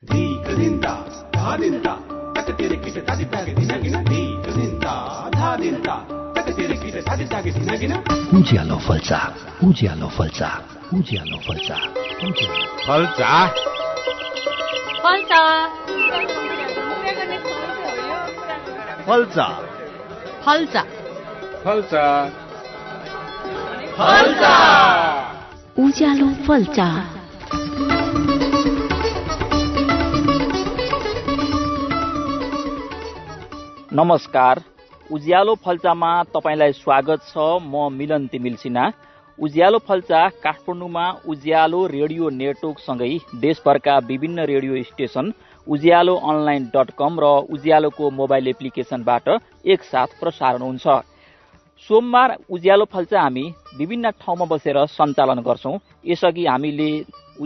उज्यालो फल्चा उज्यालो फल्चा उज्यालो फल्चा फल्चा फल्चा फल्चा फल्चा फल्चा फल्चा उज्यालो फल्चा नमस्कार उज्यालो फल्चामा तपाईँलाई स्वागत छ म मिलन तिमिल सिन्हा उज्यालो फल्चा काठमाडौँमा उज्यालो रेडियो नेटवर्कसँगै देशभरका विभिन्न radio station Ujyaalo online dot com र उज्यालोको मोबाइल एप्लिकेसनबाट एकसाथ प्रसारण हुन्छ सोमबार उज्यालो फल्चा हामी विभिन्न ठाउँमा बसेर सञ्चालन गर्छौँ यसअघि हामीले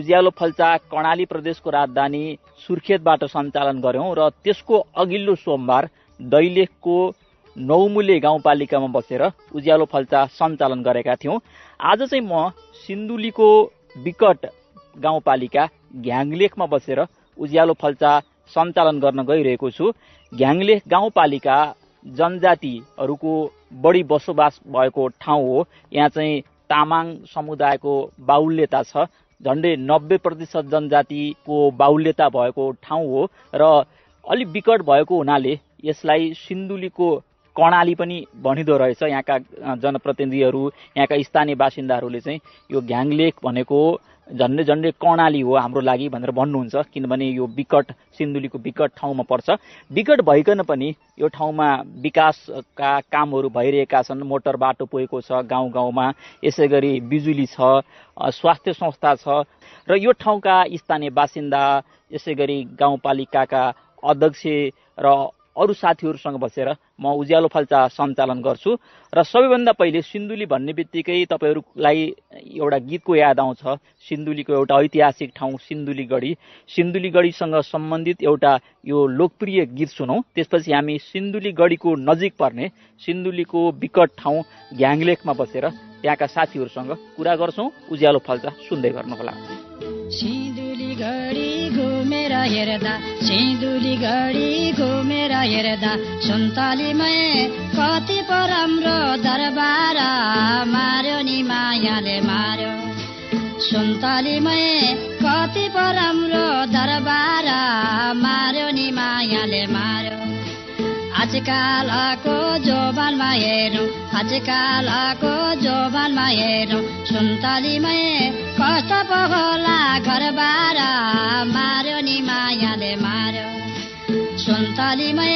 उज्यालो फल्चा कर्णाली प्रदेशको राजधानी सुर्खेतबाट सञ्चालन गऱ्यौँ र त्यसको अघिल्लो सोमबार दैलेखको नौमुले गाउँपालिकामा बसेर उज्यालो फल्चा सञ्चालन गरेका थियौँ आज चाहिँ म सिन्धुलीको विकट गाउँपालिका घ्याङलेखमा बसेर उज्यालो फल्चा सञ्चालन गर्न गइरहेको छु घ्याङलेख गाउँपालिका जनजातिहरूको बढी बसोबास भएको ठाउँ हो यहाँ चाहिँ तामाङ समुदायको बाहुल्यता छ झन्डै नब्बे प्रतिशत जनजातिको बाहुल्यता भएको ठाउँ हो र अलिक विकट भएको हुनाले यसलाई सिन्धुलीको कर्णाली पनि भनिँदो रहेछ यहाँका जनप्रतिनिधिहरू यहाँका स्थानीय बासिन्दाहरूले चाहिँ यो घ्याङलेख भनेको झन्डै झन्डै कर्णाली हो हाम्रो लागि भनेर भन्नुहुन्छ किनभने यो विकट सिन्धुलीको विकट ठाउँमा पर्छ विकट भइकन पनि यो ठाउँमा विकासका कामहरू भइरहेका छन् मोटर बाटो पुगेको छ गाउँ गाउँमा यसै गरी बिजुली छ स्वास्थ्य संस्था छ र यो ठाउँका स्थानीय बासिन्दा यसै गरी गाउँपालिकाका अध्यक्ष र अरू साथीहरूसँग बसेर म उज्यालो फल्चा सञ्चालन गर्छु र सबैभन्दा पहिले सिन्धुली भन्ने बित्तिकै तपाईँहरूलाई एउटा गीतको याद आउँछ सिन्धुलीको एउटा ऐतिहासिक ठाउँ सिन्धुली गढी सिन्धुली गढीसँग सम्बन्धित एउटा यो लोकप्रिय गीत सुनौँ त्यसपछि हामी सिन्धुली गढीको नजिक पर्ने सिन्धुलीको विकट ठाउँ घ्याङलेखमा बसेर त्यहाँका साथीहरूसँग कुरा गर्छौँ उज्यालो फल्चा सुन्दै गर्नुहोला घुमेर हेर्दा सिँधुली घडी घुमेर हेर्दा सुन्तलीमय कति पराम्रो दरबार मार्यो नि मायाले मार्यो मै कति पराम्रो दरबार मार्यो नि मायाले मार्यो आजकालको जोबालमा हेरौँ आजकालको जोबालमा हेरौँ सुन्तलीमै कस्तो पो होला घरबार मार्यो नि मायाले मार्यो सुन्तलीमै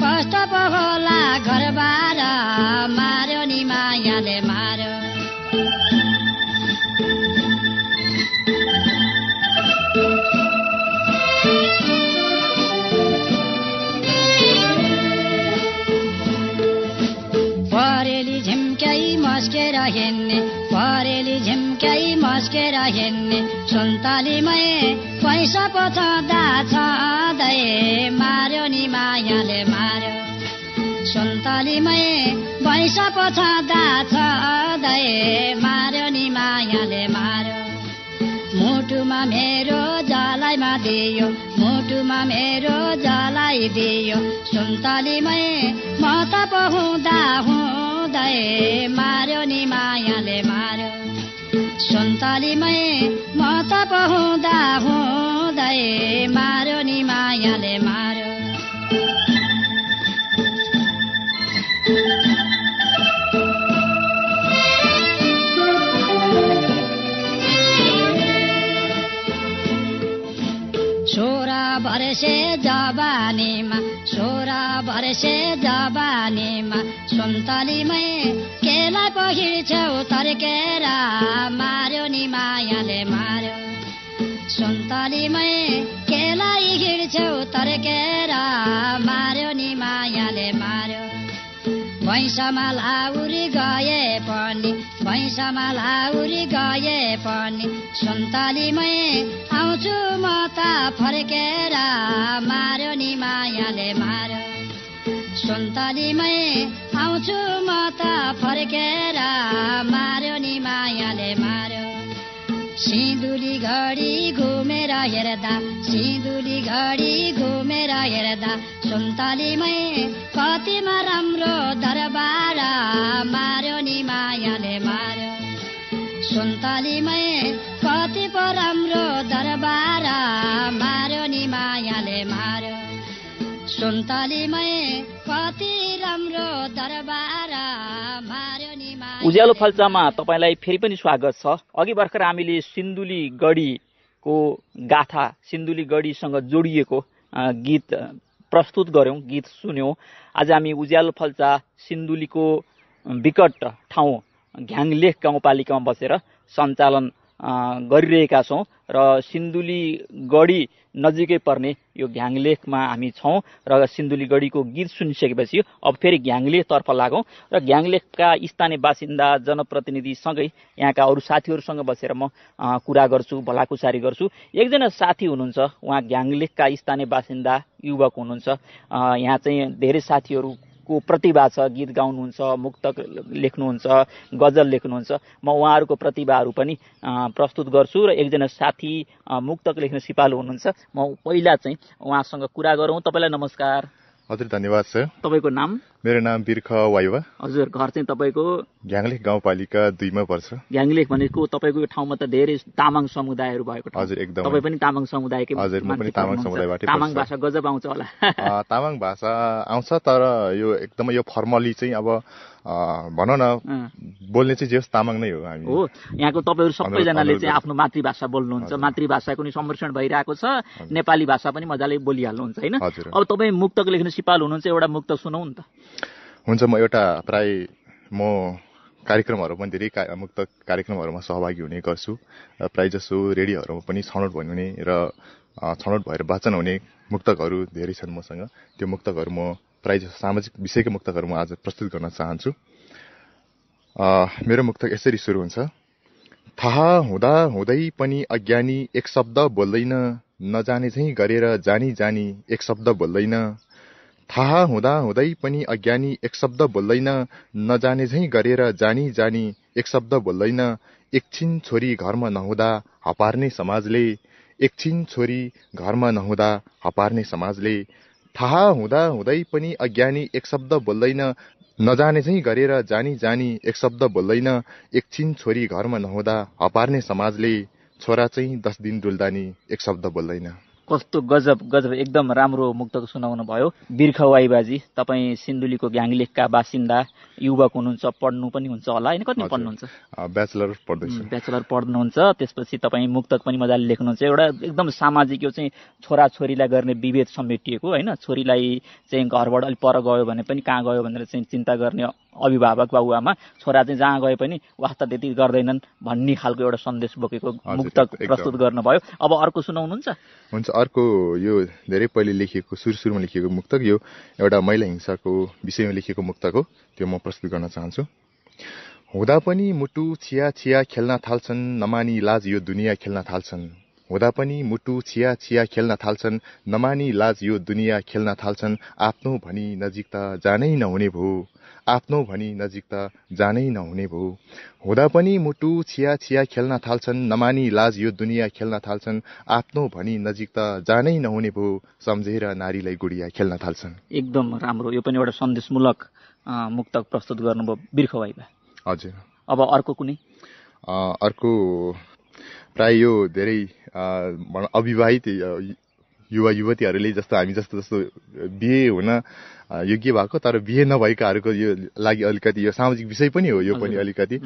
कस्तो पो होला घरबार मार्यो नि मायाले मास्केराहेन्ने परेली झिम्क्याई मस्केराहेन्ने सुन्तलीमै पैसा छ छँदै मार्यो नि मायाले मार्यो सुन्तलीमै पैसा छ छँदै मार्यो नि मायाले मार्यो मोटुमा मेरो जालाई दियो मोटुमा मेरो जालाई दियो सुन्तलीमै म त पहुँदा हुँदै मार्यो नि मायाले मार्यो सुन्तलीमै म त पहुँदा हुँदै मार्यो नि मायाले मार्यो सोह्र वर्षे जवानीमा सोह्र वर्षे जवानीमा सुन्तलीमै केलाई पहिर्छौ तर्केर मार्यो नि मायाले मार्यो सुन्तलीमै केलाई हिँड्छौ तर्केर मार्यो नि भैँसमा लाउरी गए पनि भैँसमा लाउरी गए पनि सन्तालीमै आउँछु म त फर्केर मार्यो नि मायाले मार्यो सन्तालीमै आउँछु म त फर्केर मार्यो नि मायाले मार्यो सिन्धुली घडी घुमेर हेर्दा सिन्धुली घडी घुमेर हेर्दा सुन्तलीमै कतिमा राम्रो दरबार मार्यो नि मायाले मार्यो सुन्तलीमै कति पो राम्रो दरबार मार्यो नि मायाले मार्यो सुन्तलीमै उज्यालो फल्चामा तपाईँलाई फेरि पनि स्वागत छ अघि भर्खर हामीले सिन्धुली गढीको गाथा सिन्धुली गढीसँग जोडिएको गीत प्रस्तुत गऱ्यौँ गीत सुन्यौँ आज हामी उज्यालो फल्चा सिन्धुलीको विकट ठाउँ घ्याङलेख गाउँपालिकामा बसेर सञ्चालन गरिरहेका छौँ र सिन्धुलीगढी नजिकै पर्ने यो घ्याङलेखमा हामी छौँ र सिन्धुलीगढीको गीत सुनिसकेपछि अब फेरि तर्फ लागौँ र ग्याङलेखका स्थानीय बासिन्दा जनप्रतिनिधिसँगै यहाँका अरू साथीहरूसँग बसेर म कुरा गर्छु भलाकुसारी गर्छु एकजना साथी हुनुहुन्छ उहाँ ग्याङलेखका स्थानीय बासिन्दा युवक हुनुहुन्छ यहाँ चाहिँ धेरै साथीहरू को प्रतिभा छ गीत गाउनुहुन्छ मुक्तक लेख्नुहुन्छ गजल लेख्नुहुन्छ म उहाँहरूको प्रतिभाहरू पनि प्रस्तुत गर्छु र एकजना साथी मुक्तक लेख्ने सिपालु हुनुहुन्छ म पहिला चाहिँ उहाँसँग कुरा गरौँ तपाईँलाई नमस्कार हजुर धन्यवाद सर तपाईँको नाम मेरो नाम बिर्ख वाइवा हजुर घर चाहिँ तपाईँको घ्याङलेख गाउँपालिका दुईमा पर्छ घ्याङलेख भनेको तपाईँको यो ठाउँमा त धेरै तामाङ समुदायहरू भएको हजुर एकदम तपाईँ पनि तामाङ समुदायकै हजुर म पनि तामाङ समुदायबाट तामाङ भाषा गजब आउँछ होला तामाङ भाषा आउँछ तर यो एकदमै यो फर्मली चाहिँ अब भनौँ न बोल्ने चाहिँ जे तामाङ नै हो हामी हो यहाँको तपाईँहरू सबैजनाले चाहिँ आफ्नो मातृभाषा बोल्नुहुन्छ मातृभाषाको नि संरक्षण भइरहेको छ नेपाली भाषा पनि मजाले बोलिहाल्नुहुन्छ होइन अब तपाईँ मुक्तक लेख्ने सिपाल हुनुहुन्छ एउटा मुक्त सुनौ नि त हुन्छ म एउटा प्राय म कार्यक्रमहरू पनि धेरै का मुक्त कार्यक्रमहरूमा सहभागी हुने गर्छु जसो रेडियोहरूमा पनि छनौट हुने र छनौट भएर वाचन हुने मुक्तकहरू धेरै छन् मसँग त्यो मुक्तकहरू म प्रायः सामाजिक विषयकै मुक्तकहरू म आज प्रस्तुत गर्न चाहन्छु मेरो मुक्तक यसरी सुरु हुन्छ थाहा हुँदा हुँदै पनि अज्ञानी एक शब्द बोल्दैन नजाने चाहिँ गरेर जानी जानी एक शब्द बोल्दैन थाहा हुँदा हुँदै पनि अज्ञानी एक शब्द बोल्दैन नजाने झै गरेर जानी जानी एक शब्द बोल्दैन एकछिन छोरी घरमा नहुँदा हपार्ने समाजले एकछिन छोरी घरमा नहुँदा हपार्ने समाजले थाहा हुँदा हुँदै पनि अज्ञानी एक शब्द बोल्दैन नजाने चाहिँ गरेर जानी जानी एक शब्द बोल्दैन एकछिन छोरी घरमा नहुँदा हपार्ने समाजले छोरा चाहिँ दस दिन डुल्दानी एक शब्द बोल्दैन कस्तो गजब गजब एकदम राम्रो मुक्तक सुनाउनु भयो बिर्ख वाइबाजी तपाईँ सिन्धुलीको घ्याङलेखका बासिन्दा युवक हुनुहुन्छ पढ्नु पनि हुन्छ होला होइन कति पढ्नुहुन्छ ब्याचलर पढ्दैछु ब्याचलर पढ्नुहुन्छ त्यसपछि तपाईँ मुक्तक पनि मजाले लेख्नुहुन्छ एउटा एकदम सामाजिक यो चाहिँ छोराछोरीलाई गर्ने विभेद समेटिएको होइन छोरीलाई चाहिँ घरबाट अलिक पर गयो भने पनि कहाँ गयो भनेर चाहिँ चिन्ता गर्ने अभिभावक वा उहाँमा छोरा चाहिँ जहाँ गए पनि वास्ता त्यति गर्दैनन् भन्ने खालको एउटा सन्देश बोकेको मुक्तक प्रस्तुत गर्नुभयो अब अर्को सुनाउनुहुन्छ हुन्छ अर्को यो धेरै पहिले लेखिएको सुरु सुरुमा लेखिएको मुक्तक यो एउटा महिला हिंसाको विषयमा लेखिएको मुक्तक हो त्यो म प्रस्तुत गर्न चाहन्छु हुँदा पनि मुटु छिया छिया खेल्न थाल्छन् नमानी लाज यो दुनियाँ खेल्न थाल्छन् हुँदा पनि मुटु छिया छिया खेल्न थाल्छन् नमानी लाज यो दुनियाँ खेल्न थाल्छन् आफ्नो भनी नजिक त जानै नहुने भयो आफ्नो भनी नजिक त जानै नहुने भयो हुँदा पनि मुटु छिया छिया खेल्न थाल्छन् नमानी लाज यो दुनियाँ खेल्न थाल्छन् आफ्नो भनी नजिक त जानै नहुने भयो सम्झेर नारीलाई गुडिया खेल्न थाल्छन् एकदम राम्रो यो पनि एउटा सन्देशमूलक मुक्तक प्रस्तुत गर्नुभयो बिर्ख भाइमा हजुर अब अर्को कुनै अर्को प्राय यो धेरै अविवाहित युवा युवतीहरूले जस्तो हामी जस्तो जस्तो बिहे हुन योग्य भएको तर बिहे नभएकाहरूको यो लागि अलिकति यो सामाजिक विषय पनि हो यो पनि अलिकति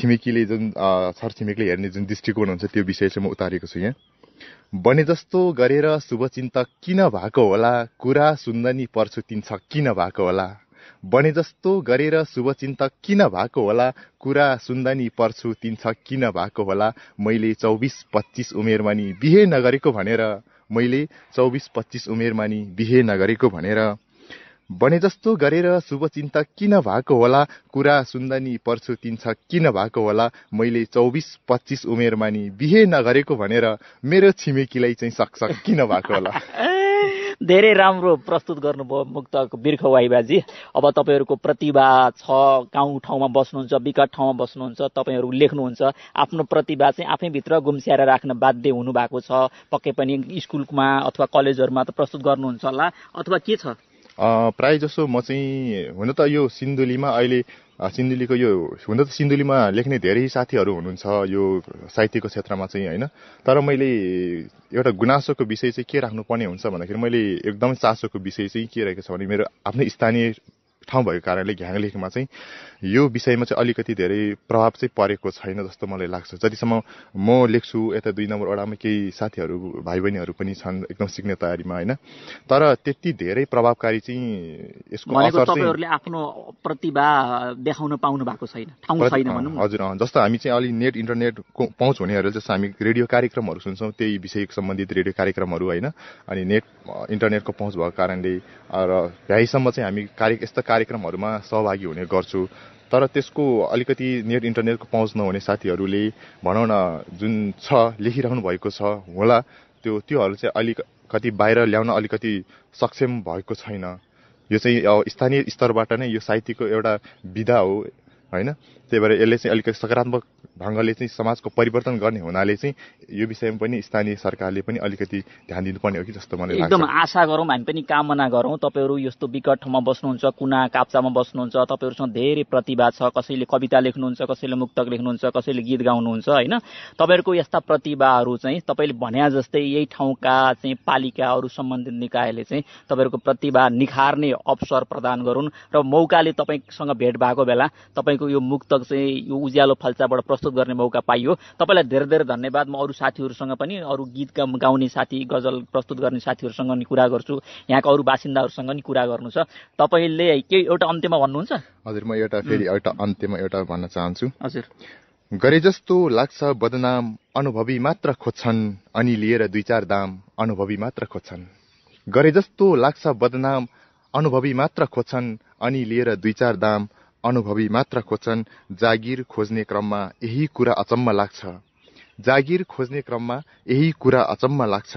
छिमेकीले जुन छिमेकीले हेर्ने जुन दृष्टिकोण हुन्छ त्यो विषय चाहिँ म उतारेको छु यहाँ बने जस्तो गरेर शुभचिन्तक किन भएको होला कुरा सुन्दनी पर्छु तिन छ किन भएको होला बने जस्तो गरेर शुभचिन्तक किन भएको होला कुरा सुन्दनी नि पर्छु तिन्छ किन भएको होला मैले चौबिस पच्चिस उमेरमा नि बिहे नगरेको भनेर मैले चौबिस पच्चिस उमेरमा नि बिहे नगरेको भनेर बने जस्तो गरेर शुभचिन्तक किन भएको होला कुरा सुन्दनी नि पर्छु तिन्छ किन भएको होला मैले चौबिस पच्चिस उमेरमा नि बिहे नगरेको भनेर मेरो छिमेकीलाई चाहिँ सक्छ किन भएको होला धेरै राम्रो प्रस्तुत गर्नुभयो मुक्त बिर्ख वाइबाजी अब तपाईँहरूको प्रतिभा छ गाउँ ठाउँमा बस्नुहुन्छ विकट ठाउँमा बस्नुहुन्छ तपाईँहरू लेख्नुहुन्छ आफ्नो प्रतिभा चाहिँ आफैभित्र गुम्स्याएर राख्न बाध्य हुनुभएको छ पक्कै पनि स्कुलमा अथवा कलेजहरूमा त प्रस्तुत गर्नुहुन्छ होला अथवा के छ प्रायः जसो म चाहिँ हुन त यो सिन्धुलीमा अहिले सिन्धुलीको यो हुन त सिन्धुलीमा लेख्ने धेरै साथीहरू हुनुहुन्छ यो साहित्यको क्षेत्रमा चाहिँ होइन तर मैले एउटा गुनासोको विषय चाहिँ के राख्नुपर्ने हुन्छ भन्दाखेरि मैले एकदमै चासोको विषय चाहिँ के रहेको छ भने मेरो आफ्नै स्थानीय ठाउँ भएको कारणले घ्याङलेखमा चाहिँ यो विषयमा चाहिँ अलिकति धेरै प्रभाव चाहिँ परेको छैन जस्तो मलाई लाग्छ जतिसम्म म लेख्छु यता दुई नम्बर वडामा केही साथीहरू भाइ बहिनीहरू पनि छन् एकदम सिक्ने तयारीमा होइन तर त्यति धेरै प्रभावकारी चाहिँ यसको आफ्नो प्रतिभा देखाउन पाउनु भएको छैन हजुर जस्तो हामी चाहिँ अलि नेट इन्टरनेटको पहुँच हुनेहरू जस्तो हामी रेडियो कार्यक्रमहरू सुन्छौँ त्यही विषय सम्बन्धित रेडियो कार्यक्रमहरू होइन अनि नेट इन्टरनेटको पहुँच भएको कारणले र भ्याइसम्म चाहिँ हामी कार्य यस्ता कार्यक्रमहरूमा सहभागी हुने गर्छु तर त्यसको अलिकति नेट इन्टरनेटको पहुँच नहुने साथीहरूले भनौँ न जुन छ लेखिरहनु भएको छ होला त्यो त्योहरू चाहिँ अलिकति बाहिर ल्याउन अलिकति सक्षम भएको छैन यो चाहिँ स्थानीय स्तरबाट नै यो साहित्यको एउटा विधा हो होइन त्यही भएर यसले चाहिँ अलिकति सकारात्मक ढङ्गले चाहिँ समाजको परिवर्तन गर्ने हुनाले चाहिँ यो विषयमा पनि स्थानीय सरकारले पनि अलिकति ध्यान दिनुपर्ने हो कि जस्तो मलाई एकदम आशा गरौँ हामी पनि कामना गरौँ तपाईँहरू यस्तो विकट ठाउँमा बस्नुहुन्छ कुना काप्चामा बस्नुहुन्छ तपाईँहरूसँग धेरै प्रतिभा छ कसैले कविता लेख्नुहुन्छ कसैले मुक्तक लेख्नुहुन्छ कसैले गीत गाउनुहुन्छ होइन तपाईँहरूको यस्ता प्रतिभाहरू चाहिँ तपाईँले भन्या जस्तै यही ठाउँका चाहिँ पालिका अरू सम्बन्धित निकायले चाहिँ तपाईँहरूको प्रतिभा निखार्ने अवसर प्रदान गरून् र मौकाले तपाईँसँग भेट भएको बेला तपाईँको यो मुक्तक चाहिँ यो उज्यालो फल्चाबाट प्रस्तुत प्रस्तुत गर्ने मौका पाइयो तपाईँलाई धेरै धेरै धन्यवाद म अरू साथीहरूसँग पनि अरू गीत गाउने साथी गजल प्रस्तुत गर्ने साथीहरूसँग पनि कुरा गर्छु यहाँको अरू बासिन्दाहरूसँग पनि कुरा गर्नु छ तपाईँले केही एउटा अन्त्यमा भन्नुहुन्छ हजुर म एउटा फेरि एउटा अन्त्यमा एउटा भन्न चाहन्छु हजुर गरे जस्तो लाग्छ बदनाम अनुभवी मात्र खोज्छन् अनि लिएर दुई चार दाम अनुभवी मात्र खोज्छन् गरे जस्तो लाग्छ बदनाम अनुभवी मात्र खोज्छन् अनि लिएर दुई चार दाम अनुभवी मात्र खोज्छन् जागिर खोज्ने क्रममा यही कुरा अचम्म लाग्छ जागिर खोज्ने क्रममा यही कुरा अचम्म लाग्छ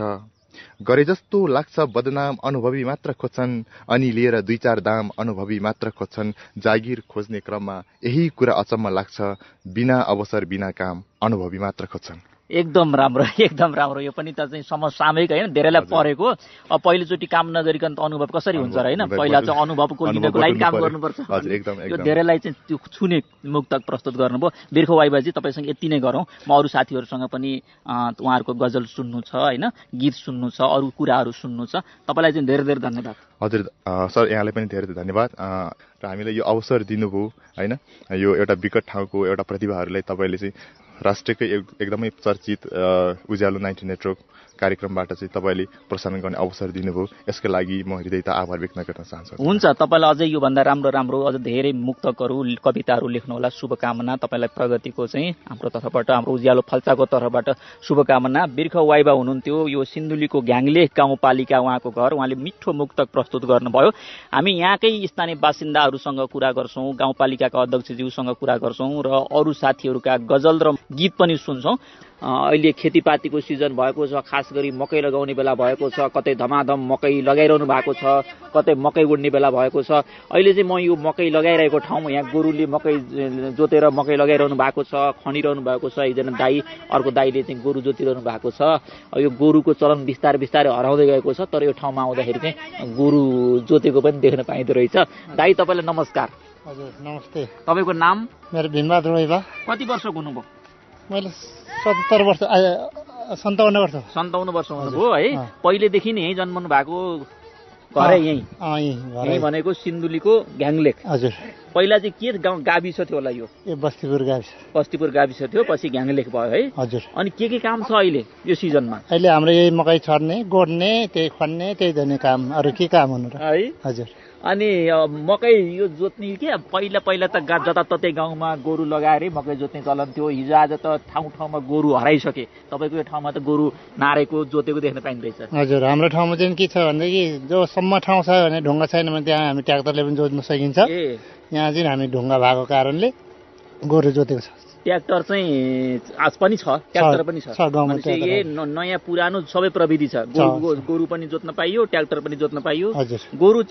गरे जस्तो लाग्छ बदनाम अनुभवी मात्र खोज्छन् अनि लिएर दुई चार दाम अनुभवी मात्र खोज्छन् जागिर खोज्ने क्रममा यही कुरा अचम्म लाग्छ बिना अवसर बिना काम अनुभवी मात्र खोज्छन् एकदम राम्रो एकदम राम्रो यो पनि त चाहिँ समसामयिक होइन धेरैलाई परेको अब पहिलोचोटि काम नगरिकन त अनुभव कसरी हुन्छ र होइन पहिला चाहिँ अनुभवको लिनको लागि काम गर्नुपर्छ यो धेरैलाई चाहिँ त्यो छुने मुक्तक प्रस्तुत गर्नुभयो बिर्खो वाइबाजी तपाईँसँग यति नै गरौँ म अरू साथीहरूसँग पनि उहाँहरूको गजल सुन्नु छ होइन गीत सुन्नु छ अरू कुराहरू सुन्नु छ तपाईँलाई चाहिँ धेरै धेरै धन्यवाद हजुर सर यहाँलाई पनि धेरै धेरै धन्यवाद र हामीलाई यो अवसर दिनुभयो होइन यो एउटा विकट ठाउँको एउटा प्रतिभाहरूलाई तपाईँले चाहिँ राष्ट्रियकै एकदमै चर्चित उज्यालो नाइन्टी नेटवर्क कार्यक्रमबाट चाहिँ तपाईँले प्रसारण गर्ने अवसर दिनुभयो यसका लागि म हृदय त आभार व्यक्त गर्न चाहन्छु हुन्छ तपाईँलाई अझै योभन्दा राम्रो राम्रो अझ धेरै मुक्तकहरू कविताहरू होला शुभकामना तपाईँलाई प्रगतिको चाहिँ हाम्रो तर्फबाट हाम्रो उज्यालो फल्चाको तर्फबाट शुभकामना बिर्ख वाइबा हुनुहुन्थ्यो यो सिन्धुलीको घ्याङले गाउँपालिका उहाँको घर उहाँले मिठो मुक्तक प्रस्तुत गर्नुभयो हामी यहाँकै स्थानीय बासिन्दाहरूसँग कुरा गर्छौँ गाउँपालिकाका अध्यक्षज्यूसँग कुरा गर्छौँ र अरू साथीहरूका गजल र गीत पनि सुन्छौँ अहिले खेतीपातीको सिजन भएको छ खास गरी मकै लगाउने बेला भएको छ कतै धमाधम मकै लगाइरहनु भएको छ कतै मकै उड्ने बेला भएको छ अहिले चाहिँ म यो मकै लगाइरहेको ठाउँमा यहाँ गोरुले मकै जोतेर मकै लगाइरहनु भएको छ खनिरहनु भएको छ एकजना दाई अर्को दाईले चाहिँ गोरु जोतिरहनु भएको छ यो गोरुको चलन बिस्तारै बिस्तारै हराउँदै गएको छ तर यो ठाउँमा आउँदाखेरि चाहिँ गोरु जोतेको पनि देख्न पाइँदो रहेछ दाई तपाईँलाई नमस्कार हजुर नमस्ते तपाईँको नाम मेरो भीमबहादुर कति वर्षको हुनुभयो मैले सत्तर वर्ष सन्ताउन्न वर्ष सन्ताउन्न वर्ष हुनुभयो है पहिलेदेखि नै यहीँ जन्मनु भएको घरै यहीँ यहीँ भनेको सिन्धुलीको घ्याङलेक हजुर पहिला चाहिँ के गाउँ गाविस थियो होला यो बस्तीपुर गाविस बस्तीपुर गाविस थियो पछि घ्याङलेक भयो है हजुर अनि के के काम छ अहिले यो सिजनमा अहिले हाम्रो यही मकै छर्ने गोड्ने त्यही खन्ने त्यही धुने काम अरू के काम हुनु है हजुर अनि मकै यो जोत्ने के पहिला पहिला त गा जताततै गाउँमा गोरु लगाएरै मकै जोत्ने चलन थियो हिजो आज त ठाउँ ठाउँमा गोरु हराइसके तपाईँको यो ठाउँमा त गोरु नारेको जोतेको देख्न पाइँदैछ हजुर हाम्रो ठाउँमा चाहिँ के छ भनेदेखि जोसम्म ठाउँ छ भने ढुङ्गा छैन भने त्यहाँ हामी ट्र्याक्टरले पनि जोत्न सकिन्छ यहाँ चाहिँ हामी ढुङ्गा भएको कारणले गोरु जोतेको छ ट्र्याक्टर चाहिँ आज पनि छ ट्र्याक्टर पनि छ नयाँ पुरानो सबै प्रविधि छ गोरु पनि जोत्न पाइयो ट्र्याक्टर पनि जोत्न पाइयो गोरु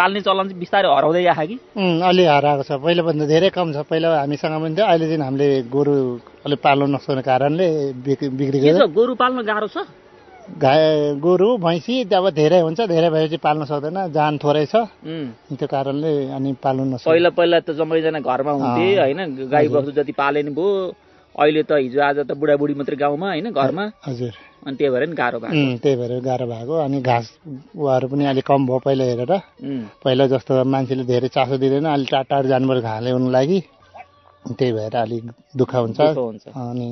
पाल्ने चलन चाहिँ बिस्तारै हराउँदै आएको कि अलि हराएको छ पहिलाभन्दा धेरै कम छ पहिला हामीसँग पनि थियो अहिले चाहिँ हामीले गोरु अलिक पाल्नु नसक्ने कारणले बिग्रिगयो गोरु पाल्नु गाह्रो छ गाई गोरु भैँसी अब धेरै हुन्छ धेरै भएपछि पाल्न सक्दैन जान थोरै छ त्यो कारणले अनि पाल्नु नसक्छ पहिला पहिला त सबैजना घरमा हुन्थे होइन गाई बस्तु जति पाले नि भयो अहिले त हिजो आज त बुढाबुढी मात्रै गाउँमा होइन घरमा हजुर अनि त्यही भएर नि गाह्रो भएको त्यही भएर गाह्रो भएको अनि घाँस उहाँहरू पनि अलिक कम भयो पहिला हेरेर पहिला जस्तो मान्छेले धेरै चासो दिँदैन अलिक टाढो टाढो जानवर घाँ ल्याउनु लागि त्यही भएर अलिक दुःख हुन्छ अनि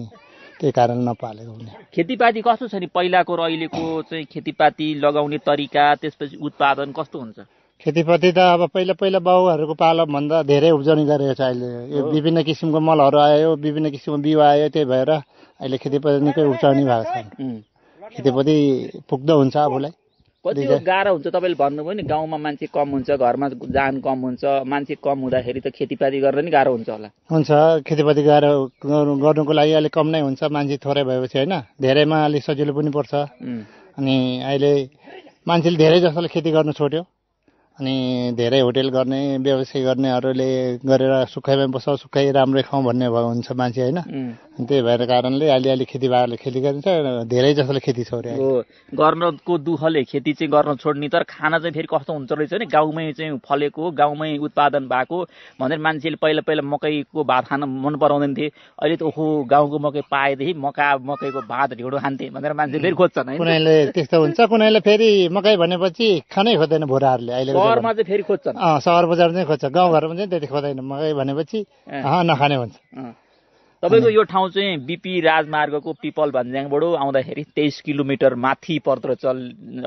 त्यही कारण नपालेको हुने खेतीपाती कस्तो छ नि पहिलाको र अहिलेको चाहिँ खेतीपाती लगाउने तरिका त्यसपछि उत्पादन कस्तो हुन्छ खेतीपाती त अब पहिला पहिला बाउहरूको पालोभन्दा धेरै उब्जनी गरेको छ अहिले यो विभिन्न किसिमको मलहरू आयो विभिन्न किसिमको बिउ आयो त्यही भएर अहिले खेतीपाती निकै उब्जनी भएको छ खेतीपाती पुग्दो हुन्छ आफूलाई कति गाह्रो हुन्छ तपाईँले भन्नुभयो नि गाउँमा मान्छे कम हुन्छ घरमा जान कम हुन्छ मान्छे कम हुँदाखेरि त खेतीपाती गर्न नि गाह्रो हुन्छ होला हुन्छ खेतीपाती गाह्रो गर्नुको लागि अलिक कम नै हुन्छ मान्छे थोरै भएपछि होइन धेरैमा अलिक सजिलो पनि पर्छ अनि अहिले मान्छेले धेरै जस्तोले खेती गर्नु छोड्यो अनि धेरै होटेल गर्ने व्यवसाय गर्नेहरूले गरेर सुक्खाइमा बस्छ सुक्खाइ राम्रै खाउँ भन्ने भयो हुन्छ मान्छे होइन त्यही भएर कारणले अलिअलि खेतीबारले खेती गरिन्छ धेरै जसोले खेती छोड्यो गर्नको दुःखले खेती चाहिँ गर्न छोड्ने तर खाना चाहिँ फेरि कस्तो हुन्छ रहेछ भने गाउँमै चाहिँ फलेको गाउँमै उत्पादन भएको भनेर मान्छेले पहिला पहिला मकैको भात खान मन पराउँदैन थिए अहिले त ओहो गाउँको मकै पाएदेखि मका मकैको भात ढिँडो खान्थे भनेर मान्छे फेरि खोज्छन् कुनैले त्यस्तो हुन्छ कुनैले फेरि मकै भनेपछि खानै खोज्दैन भोराहरूले अहिले सहरमा चाहिँ फेरि खोज्छन् सहर बजार चाहिँ खोज्छ गाउँघरमा चाहिँ त्यति खोज्दैन मकै भनेपछि नखाने हुन्छ तपाईँको यो ठाउँ चाहिँ बिपी राजमार्गको पिपल भन्ज्याङबाट आउँदाखेरि तेइस किलोमिटर माथि चल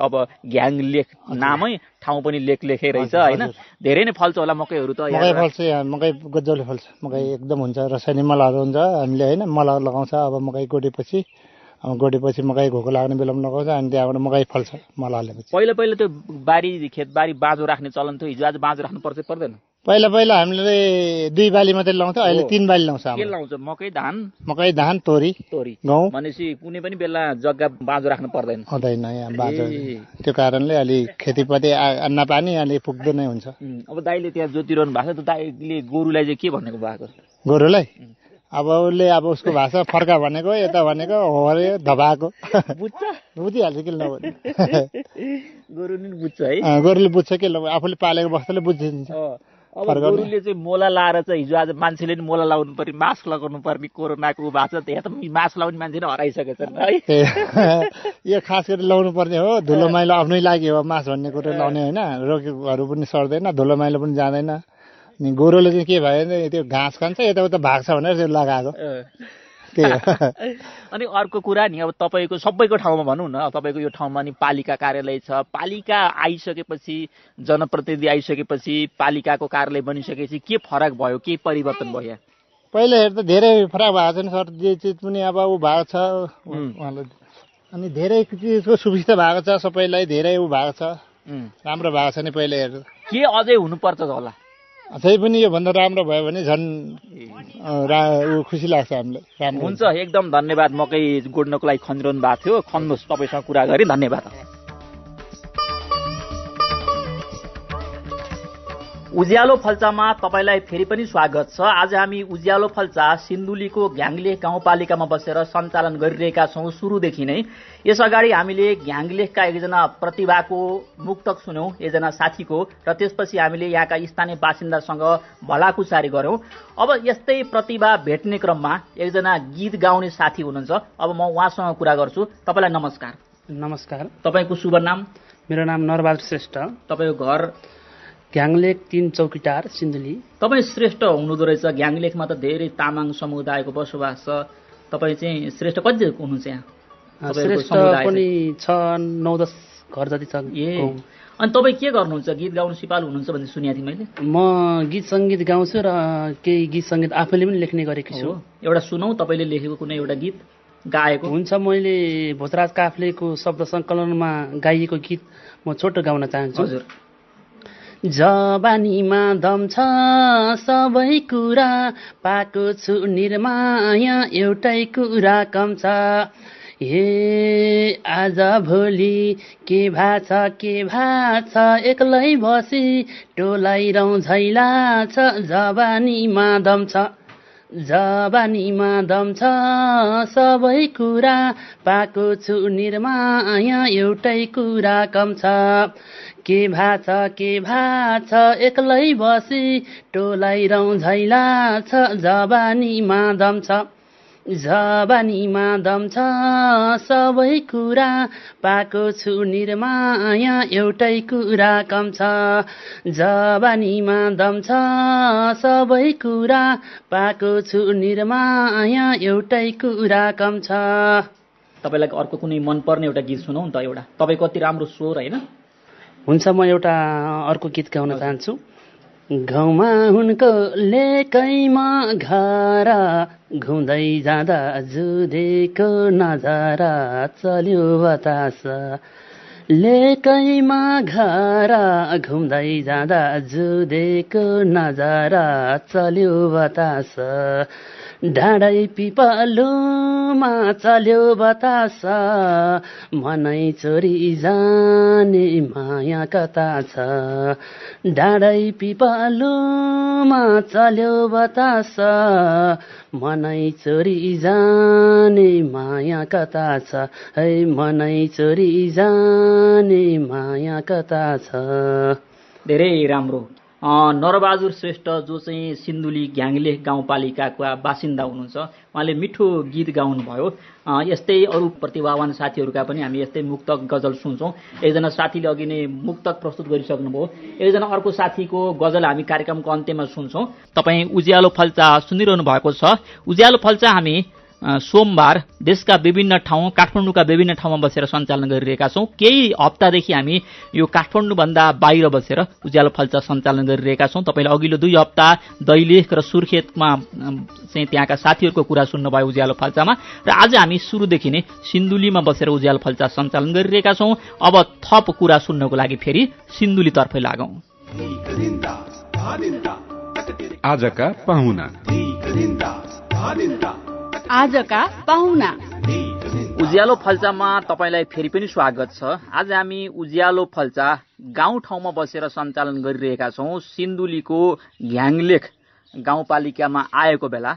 अब घ्याङ लेख नामै ठाउँ पनि लेख लेखै रहेछ होइन धेरै नै फल्छ होला मकैहरू त मकै फल्छ यहाँ मकै गजबले फल्छ मकै एकदम हुन्छ रसायनिक मलहरू हुन्छ हामीले होइन मल लगाउँछ अब मकै गोडेपछि गोडेपछि मकै घोको लाग्ने बेलामा लगाउँछ अनि त्यहाँबाट मकै फल्छ मल हाल्ने पहिला पहिला त्यो बारी खेत बारी बाँझो राख्ने चलन थियो हिजो आज बाँझो राख्नु पर्छ पर्दैन पहिला पहिला हामीले दुई बाली मात्रै लगाउँथ्यो अहिले तिन बाली लगाउँछ के लाउँछ मकै धान मकै धान तोरी तोरी गहुँ भनेपछि कुनै पनि बेला जग्गा बाँझो राख्नु पर्दैन हुँदैन यहाँ बाँझो त्यो कारणले अलि खेतीपाती अन्नपानी अलि पुग्दो नै हुन्छ अब दाइले त्यहाँ जोतिरहनु भएको छ त दाइले गोरुलाई चाहिँ के भनेको भएको गोरुलाई अब उसले अब उसको भाषा फर्का भनेको यता भनेको हो अरे धबाएको बुझ्छ बुझिहाल्छ के नभने गोरुले बुझ्छ है गोरुले बुझ्छ के ल आफूले पालेको वस्तुले बुझिदिन्छ अब गोरुले चाहिँ मोला लाएर चाहिँ हिजो आज मान्छेले नि मोला लाउनु पर्ने मास्क लगाउनु पर्ने कोरोनाको भाषा छ यहाँ त मास्क लाउने मान्छे नै छ है यो खास गरी लाउनु पर्ने हो धुलो माइलो आफ्नै लागि हो मास्क भन्ने कुरो लाउने होइन रोगहरू पनि सर्दैन धुलो माइलो पनि जाँदैन अनि गोरुले चाहिँ के भयो भने त्यो घाँस खान्छ यताउता भाग्छ भनेर त्यो लगाएको त्यही हो अनि अर्को कुरा नि अब तपाईँको सबैको ठाउँमा भनौँ न तपाईँको यो ठाउँमा नि पालिका कार्यालय छ पालिका आइसकेपछि जनप्रतिनिधि आइसकेपछि पालिकाको कार्यालय बनिसकेपछि के फरक भयो के परिवर्तन भयो यहाँ पहिले हेर्दा धेरै फरक भएको छ नि सर जे चिज पनि अब ऊ भएको छ उहाँलाई अनि धेरै चिजको सुविस्ता भएको छ सबैलाई धेरै ऊ भएको छ राम्रो भएको छ नि पहिला हेर्दा के अझै हुनुपर्छ होला त्यही पनि योभन्दा राम्रो भयो भने झन् रा खुसी लाग्छ हामीलाई राम्रो हुन्छ एकदम धन्यवाद मकै गोड्नको लागि खनिरहनु भएको थियो खन्नुहोस् तपाईँसँग कुरा गरेँ धन्यवाद उज्यालो फल्चामा तपाईँलाई फेरि पनि स्वागत छ आज हामी उज्यालो फल्चा सिन्धुलीको घ्याङलेख गाउँपालिकामा बसेर सञ्चालन गरिरहेका छौँ सुरुदेखि नै यस अगाडि हामीले घ्याङलेखका एकजना प्रतिभाको मुक्तक सुन्यौँ एकजना साथीको र त्यसपछि हामीले यहाँका स्थानीय बासिन्दासँग भलाकुसारी गऱ्यौँ अब यस्तै प्रतिभा भेट्ने क्रममा एकजना गीत गाउने साथी हुनुहुन्छ अब म उहाँसँग कुरा गर्छु तपाईँलाई नमस्कार नमस्कार तपाईँको शुभ नाम मेरो नाम नरबहादुर श्रेष्ठ तपाईँको घर ग्याङलेख तिन चौकीटार सिन्धुली तपाईँ श्रेष्ठ हुनुहुँदो रहेछ ग्याङलेखमा त धेरै तामाङ समुदायको बसोबास छ तपाईँ चाहिँ श्रेष्ठ कति हुनुहुन्छ यहाँ श्रेष्ठ पनि छ नौ दस घर जति छ ए अनि तपाईँ के गर्नुहुन्छ गीत गाउनु सिपालु हुनुहुन्छ भन्ने सुनेको थिएँ मैले म गीत सङ्गीत गाउँछु र केही गीत सङ्गीत आफैले पनि लेख्ने गरेकी छु एउटा सुनौ तपाईँले लेखेको कुनै एउटा गीत गाएको हुन्छ मैले भोजराज काफ्लेको शब्द सङ्कलनमा गाइएको गीत म छोटो गाउन चाहन्छु हजुर जवानीमा दम छ सबै कुरा पाएको छु निर्माया एउटै कुरा कम छ हे आज भोलि के भा छ के भा छ एक्लै बसी रौँ झैला छ जवानीमा दम छ जवानीमा दम छ सबै कुरा पाएको छु निर्माया एउटै कुरा कम छ के भा छ के भा छ एक्लै बसी टोलाइ झैला छ जवानीमा दम छ झबानीमा दम छ सबै कुरा पाएको छु निर्माया एउटै कुरा कम छ जवानीमा दम छ सबै कुरा पाएको छु निर्माया एउटै कुरा कम छ तपाईँलाई अर्को कुनै मनपर्ने एउटा गीत सुनौ नि त एउटा तपाईँ कति राम्रो स्वर होइन हुन्छ म एउटा अर्को गीत गाउन चाहन्छु गाउँमा हुनको लेकैमा घर घुम्दै जाँदा जुधेको नजारा चल्यो बतास लेकैमा घर घुम्दै जाँदा जुधेको नजारा चल्यो बतास डाँडै पिपालुमा चल्यो बतासा मनै चोरी जाने माया कता छ डाँडै पिपालुमा चल्यो बतासा मनै चोरी जाने माया कता छ है मनै चोरी जाने माया कता छ धेरै राम्रो नरबहादुर श्रेष्ठ जो चाहिँ सिन्धुली घ्याङले गाउँपालिकाका बासिन्दा हुनुहुन्छ उहाँले मिठो गीत गाउनुभयो यस्तै अरू प्रतिभावान साथीहरूका पनि हामी यस्तै मुक्तक गजल सुन्छौँ एकजना साथीले अघि नै मुक्तक प्रस्तुत गरिसक्नुभयो एकजना अर्को साथीको गजल हामी कार्यक्रमको अन्त्यमा सुन्छौँ तपाईँ उज्यालो फल्चा सुनिरहनु भएको छ उज्यालो फल्चा हामी सोमबार देशका विभिन्न ठाउँ काठमाडौँका विभिन्न ठाउँमा बसेर सञ्चालन गरिरहेका छौँ केही हप्तादेखि हामी यो काठमाडौँभन्दा बाहिर बसेर उज्यालो फल्चा सञ्चालन गरिरहेका छौँ तपाईँले अघिल्लो दुई हप्ता दैलेख र सुर्खेतमा चाहिँ त्यहाँका साथीहरूको कुरा सुन्नुभयो उज्यालो फल्चामा र आज हामी सुरुदेखि नै सिन्धुलीमा बसेर उज्यालो फल्चा सञ्चालन गरिरहेका छौँ अब थप कुरा सुन्नको लागि फेरि सिन्धुलीतर्फै लागौँ आजका पाहुना आजका पाहुना उज्यालो फल्चामा तपाईँलाई फेरि पनि स्वागत छ आज हामी उज्यालो फल्चा गाउँ ठाउँमा बसेर सञ्चालन गरिरहेका छौँ सिन्धुलीको घ्याङलेख गाउँपालिकामा आएको बेला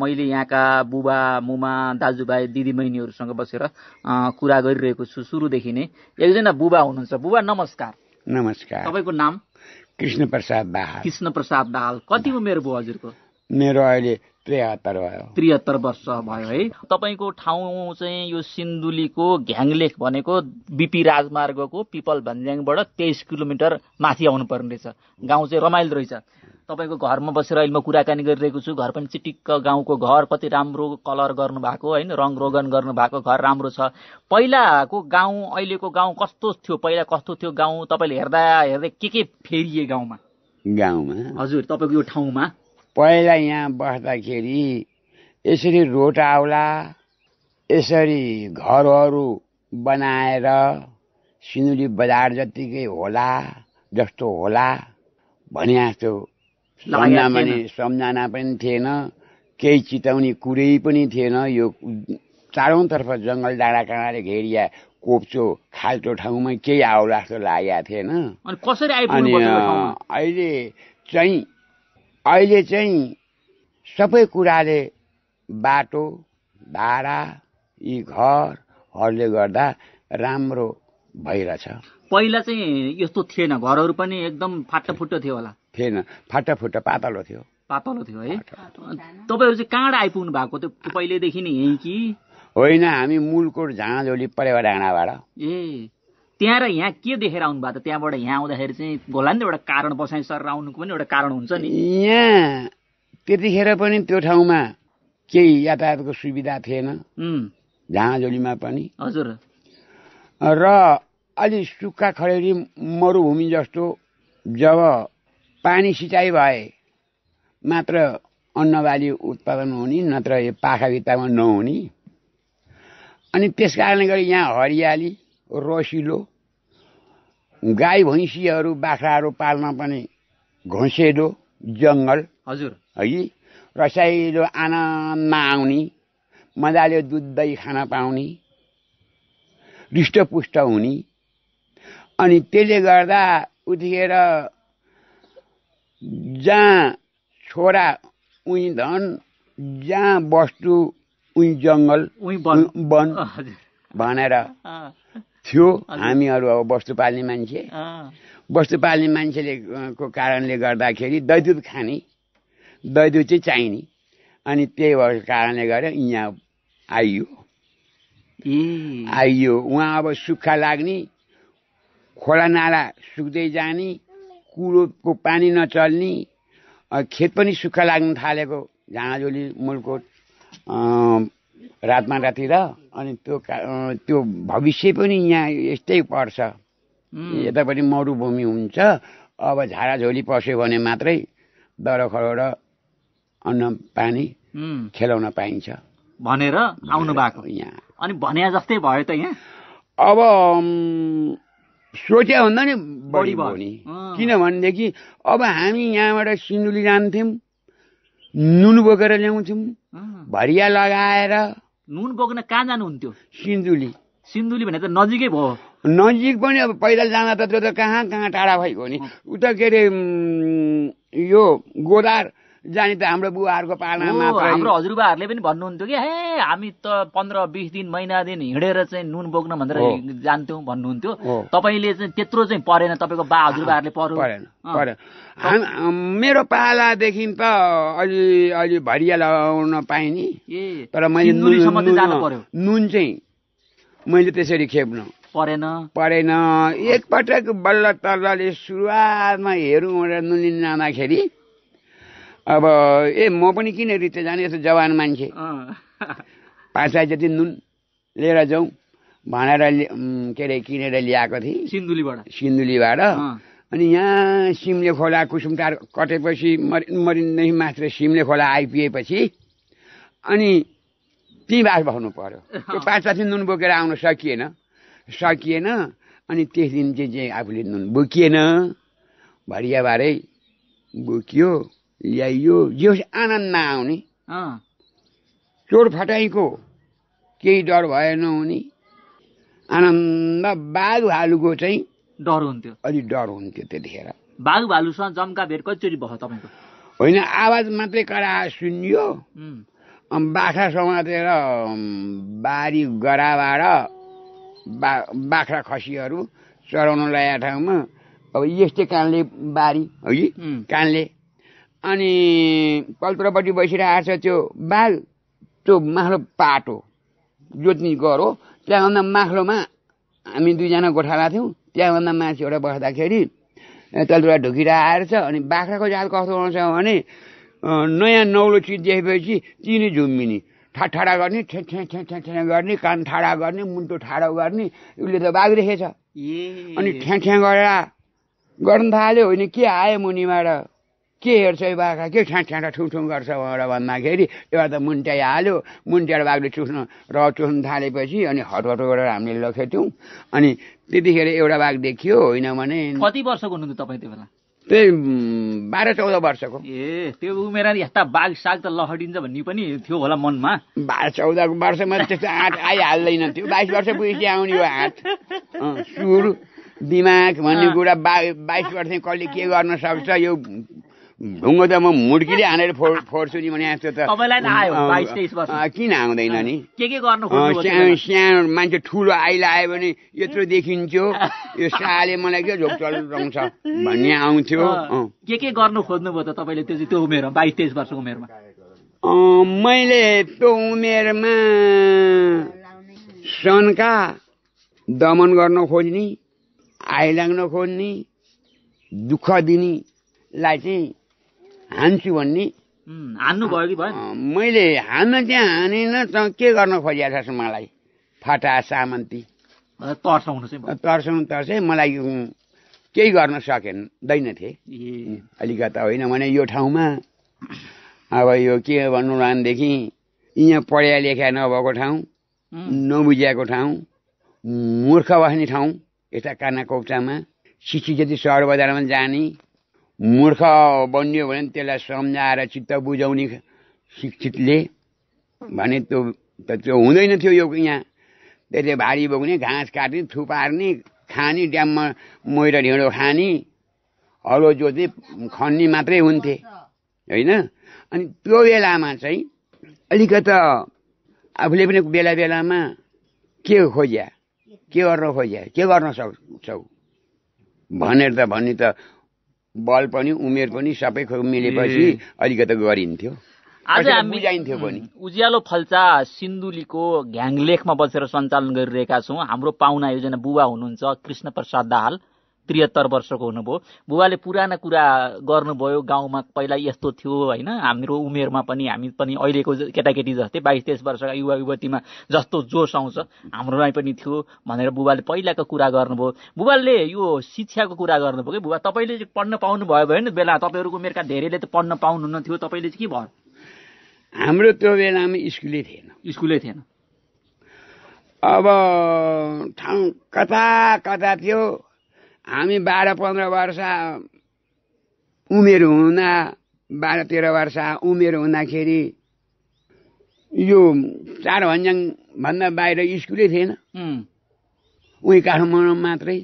मैले यहाँका बुबा मुमा दाजुभाइ दिदीबहिनीहरूसँग बसेर कुरा गरिरहेको छु सुरुदेखि नै एकजना बुबा हुनुहुन्छ बुबा नमस्कार नमस्कार तपाईँको नाम कृष्ण प्रसाद दाहाल कृष्ण प्रसाद दाहाल कति उमेर भयो हजुरको मेरो अहिले त्रिहत्तर भयो त्रिहत्तर वर्ष भयो है तपाईँको ठाउँ चाहिँ यो सिन्धुलीको घ्याङलेख भनेको बिपी राजमार्गको पिपल भन्ज्याङबाट तेइस किलोमिटर माथि आउनुपर्ने रहेछ गाउँ चाहिँ रमाइलो रहेछ तपाईँको घरमा बसेर अहिले म कुराकानी गरिरहेको छु घर पनि चिटिक्क गाउँको घर कति राम्रो कलर गर्नुभएको होइन रङ रोगन गर्नुभएको घर राम्रो छ पहिलाको गाउँ अहिलेको गाउँ कस्तो थियो पहिला कस्तो थियो गाउँ तपाईँले हेर्दा हेर्दै के के फेरिए गाउँमा गाउँमा हजुर तपाईँको यो ठाउँमा पहिला यहाँ बस्दाखेरि यसरी रोड आउला यसरी घरहरू बनाएर सिन्धुली बजार जत्तिकै होला जस्तो होला भने जस्तो सम्झना सम्झना पनि थिएन केही चिताउने कुरै पनि थिएन यो चारौँतर्फ जङ्गल डाँडा काँडाले घेरिया कोप्चो खाल्टो ठाउँमा केही आउला जस्तो लागेको थिएन अनि अहिले चाहिँ अहिले चाहिँ सबै कुराले बाटो धारा यी घरहरूले गर्दा राम्रो भइरहेछ पहिला चाहिँ यस्तो थिएन घरहरू पनि एकदम फाटाफुट्टो थियो होला थिएन फाटाफुट्टा पातलो थियो पातलो थियो है तपाईँहरू चाहिँ कहाँबाट आइपुग्नु भएको थियो पहिलेदेखि नै यहीँ कि होइन हामी मूलकोट झाँझोली परेवा डाँडाबाट ए त्यहाँ र यहाँ के देखेर आउनु भएको त्यहाँबाट यहाँ आउँदाखेरि चाहिँ होला नि त एउटा कारण बसाइ सर आउनुको पनि एउटा कारण हुन्छ नि यहाँ त्यतिखेर पनि त्यो ठाउँमा केही यातायातको सुविधा थिएन झाँझोलीमा पनि हजुर र अलि सुक्खा खडेरी मरुभूमि जस्तो जब पानी सिँचाइ भए मात्र अन्नबाली उत्पादन हुने नत्र यो पाखा भित्तामा नहुने अनि त्यस कारणले गरी यहाँ हरियाली रसिलो गाई भैँसीहरू बाख्राहरू पाल्न पनि घोसेलो जङ्गल हजुर है रसाइलो आनन्दमा आउने मजाले दुध दही खान पाउने हृष्टपुष्ट हुने अनि त्यसले गर्दा उठेर जहाँ छोरा उहीँ धन जहाँ वस्तु उहीँ जङ्गल उहीँ वन भनेर थियो हामीहरू अब वस्तु पाल्ने मान्छे वस्तु पाल्ने मान्छेले को कारणले गर्दाखेरि दैदुत खाने दैदुध चाहिँ चाहिने अनि त्यही भएको कारणले गर्दा यहाँ आइयो आइयो उहाँ अब सुक्खा लाग्ने खोला नाला सुक्दै जाने कुरोको पानी नचल्ने खेत पनि सुक्खा लाग्न थालेको झाँझोली मुलकोट राति रातमा र अनि त्यो त्यो भविष्य पनि यहाँ यस्तै पर्छ यता पनि मरुभूमि हुन्छ अब झाडाझोली पस्यो भने मात्रै दरखरबाट अन्न पानी खेलाउन पाइन्छ भनेर आउनु भएको यहाँ अनि भने जस्तै भयो त यहाँ अब सोचे भन्दा नि बढी भयो नि किनभनेदेखि अब हामी यहाँबाट सिन्धुली जान्थ्यौँ नुन बोकेर ल्याउँथ्यौँ भरिया लगाएर नुन बोक्न कहाँ जानुहुन्थ्यो सिन्धुली सिन्धुली भने त नजिकै भयो नजिक पनि अब पैदल जाँदा त त्यो त कहाँ कहाँ टाढा भएको नि उता के अरे यो गोदार जाने त हाम्रो बुवाहरूको पालामा हाम्रो हजुरबाहरूले पनि भन्नुहुन्थ्यो कि हे हामी त पन्ध्र बिस दिन महिना दिन हिँडेर चाहिँ नुन बोक्न भनेर जान्थ्यौँ भन्नुहुन्थ्यो तपाईँले चाहिँ त्यत्रो चाहिँ परेन तपाईँको बा हजुरबाहरूले पर परेन परेन मेरो पालादेखि त अलि अलि भरिया लगाउन पाएँ नि तर मैले नुन चाहिँ मैले त्यसरी खेप्नु परेन परेन एकपटक बल्ल तल्लले सुरुवातमा हेरौँ भनेर नुन जाँदाखेरि अब ए म पनि किन रित्ते जाने यस्तो जवान मान्छे पाँच सय जति नुन लिएर जाउँ भनेर के अरे किनेर ल्याएको थिएँ सिन्धुलीबाट सिन्धुलीबाट अनि यहाँ सिमले खोला कुसुमटार कटेपछि मरि मरिन्दै मात्र सिमले खोला आइपुगेपछि अनि त्यहीँ बास बस्नु पर्यो त्यो पाँच दिन नुन बोकेर आउनु सकिएन सकिएन अनि त्यस दिन चाहिँ चाहिँ आफूले नुन बोकिएन भरियाबारै बोकियो ल्याइयो होस् आनन्द नआउने चोट फटाइको केही डर भए नहुने आनन्द बाघ भालुको चाहिँ डर हुन्थ्यो अलिक डर हुन्थ्यो त्यतिखेर बाघ भालुसँग जम्का भेट कतिचोटि भयो तपाईँको होइन आवाज मात्रै करा सुनियो बाख्रा समातेर बारी गराबाट बा बाख्रा खसीहरू चराउन लगाएको ठाउँमा अब यस्तै कानले बारी है कानले अनि कल्त्रपट्टि बसिरहेको छ त्यो बाल त्यो माख्लो पाटो जोत्नी गर हो त्यहाँभन्दा माख्लोमा हामी दुईजना गोठाला थियौँ त्यहाँभन्दा माथि एउटा बस्दाखेरि तलबाट ढुकिरहेछ अनि बाख्राको जात कस्तो आउँछ भने नयाँ नौलो चिज देखेपछि तिनी झुम्मिनी ठाडा गर्ने ठे ठे ठे ठे ठ्या गर्ने कान ठाडा गर्ने मुन्टो ठाडो गर्ने उसले त बाघ देखेछ अनि ठ्याँ ठ्याँ गरेर गर्न थाल्यो होइन के आयो मुनिबाट के हेर्छ यो बाघा के ठुङ ठुङ गर्छ भनेर भन्दाखेरि एउटा त मुन्ट्याइ हाल्यो मुन्ट्याएर बाघले चुस्न र चुस्नु थालेपछि अनि हटहट गरेर हामीले लखेथ्यौँ अनि त्यतिखेर एउटा बाघ देखियो होइन भने कति वर्षको हुनुहुन्थ्यो तपाईँ त्यो बेला त्यही बाह्र चौध वर्षको ए त्यो उमेर यस्ता बाघ साग त लहडिन्छ भन्ने पनि थियो होला मनमा बाह्र चौध वर्षमा त्यस्तो हात आइहाल्दैन थियो बाइस वर्ष पुगेपछि आउने यो आँट सुर दिमाग भन्ने कुरा बाइस वर्ष कसले के गर्न सक्छ यो ढुङ्गो त म मुड्कीले हानेर फोड्छु नि भने त किन आउँदैन नि के के गर्नु सानो मान्छे ठुलो आइला आयो भने यत्रो देखिन्थ्यो यो साले मलाई के झोक चलाउँछ भन्ने आउँथ्यो के के गर्नु खोज्नुभयो त तपाईँले त्यो त्यो उमेरमा बाइस तेइस वर्षको उमेरमा मैले त्यो उमेरमा सनका दमन गर्न खोज्ने आइलाग्न खोज्ने दुःख दिनेलाई चाहिँ हान्छु भन्ने भयो कि भयो मैले हान्न त्यहाँ हानेन त के गर्न खोजिरहेको छ मलाई फाटा सामन्ती तर्साउनु तर्साउनु तर्से मलाई केही गर्न सकेन दैन थिए अलिकता होइन भने यो ठाउँमा अब यो के भन्नु भनेदेखि यहाँ पढ्या लेख्या नभएको ठाउँ नबुझिएको ठाउँ मूर्ख बस्ने ठाउँ यता काना कोप्चामा सिसी जति सहर बजारमा जाने मूर्ख बनियो भने त्यसलाई सम्झाएर चित्त बुझाउने शिक्षितले भने त्यो त त्यो हुँदैन थियो यो यहाँ त्यसले भारी बोक्ने घाँस काट्ने थुपार्ने खाने ड्याममा मैर ढिँडो खाने हलो जोत्ने खन्ने मात्रै हुन्थे होइन अनि त्यो बेलामा चाहिँ अलिकता आफूले पनि बेला बेलामा के खोज्या के गर्न खोज्या के गर्न सक्छौ भनेर त भन्ने त बल पनि उमेर पनि सबै मिलेपछि अलिकति गरिन्थ्यो आज हामी पनि उज्यालो फल्चा सिन्धुलीको घ्याङलेखमा बसेर सञ्चालन गरिरहेका छौँ हाम्रो पाहुना योजना बुबा हुनुहुन्छ कृष्ण प्रसाद दाहाल त्रिहत्तर वर्षको हुनुभयो बुबाले पुराना कुरा गर्नुभयो गाउँमा पहिला यस्तो थियो होइन हाम्रो उमेरमा पनि हामी पनि अहिलेको केटाकेटी जस्तै बाइस तेइस वर्षका युवा युवतीमा जस्तो जोस आउँछ हाम्रोमा पनि थियो भनेर बुबाले पहिलाको कुरा गर्नुभयो बुबाले यो शिक्षाको कुरा गर्नुभयो कि बुबा तपाईँले पढ्न पाउनुभयो भएन बेला तपाईँहरूको उमेरका धेरैले त पढ्न पाउनुहुन्न थियो तपाईँले चाहिँ के भयो हाम्रो त्यो बेलामा स्कुलै थिएन स्कुलै थिएन अब ठाउँ कता कता थियो हामी बाह्र पन्ध्र वर्ष उमेर हुँदा बाह्र तेह्र वर्ष उमेर हुँदाखेरि यो चार भन्दा बाहिर स्कुलै थिएन उहीँ काठमाडौँ मात्रै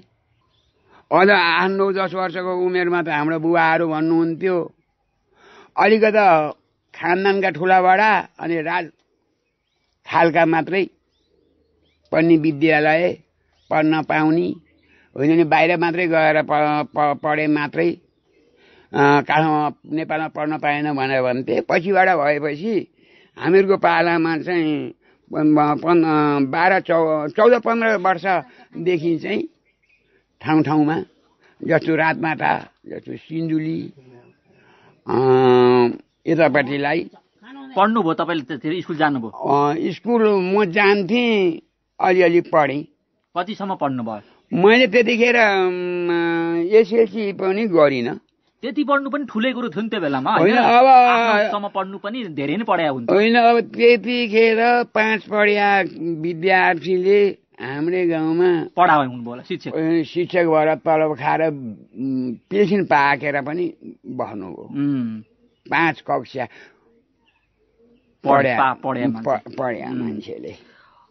अझ आठ नौ दस वर्षको उमेरमा त हाम्रो बुवाहरू भन्नुहुन्थ्यो अलिकता खानदानका बडा अनि राज खालका मात्रै पनि विद्यालय पढ्न पाउने होइन भने बाहिर मात्रै गएर पढे मात्रै काठमाडौँ नेपालमा पढ्न पाएन भनेर भन्थे पछिबाट भएपछि हामीहरूको पालामा चाहिँ पन्ध्र बाह्र चौ चौध पन्ध्र वर्षदेखि चाहिँ ठाउँ ठाउँमा जस्तो रातमाटा जस्तो सिन्धुली यतापट्टिलाई पढ्नुभयो तपाईँले त्यतिखेर स्कुल जानुभयो स्कुल म जान्थेँ अलिअलि पढेँ कतिसम्म पढ्नुभयो मैले त्यतिखेर एसएलसी पनि गरिनँ त्यति पढ्नु पनि ठुलै कुरो थियो नि त्यो बेलामा होइन अब पढ्नु पनि धेरै नै पढाइ हुन्छ होइन अब त्यतिखेर पाँच पढिया विद्यार्थीले हाम्रै गाउँमा पढाए हुनुभयो होला शिक्षक शिक्षक भएर तलब खाएर पेसिन पाकेर पनि भर्नुभयो पाँच कक्षा पढ्या पढ्या मान्छेले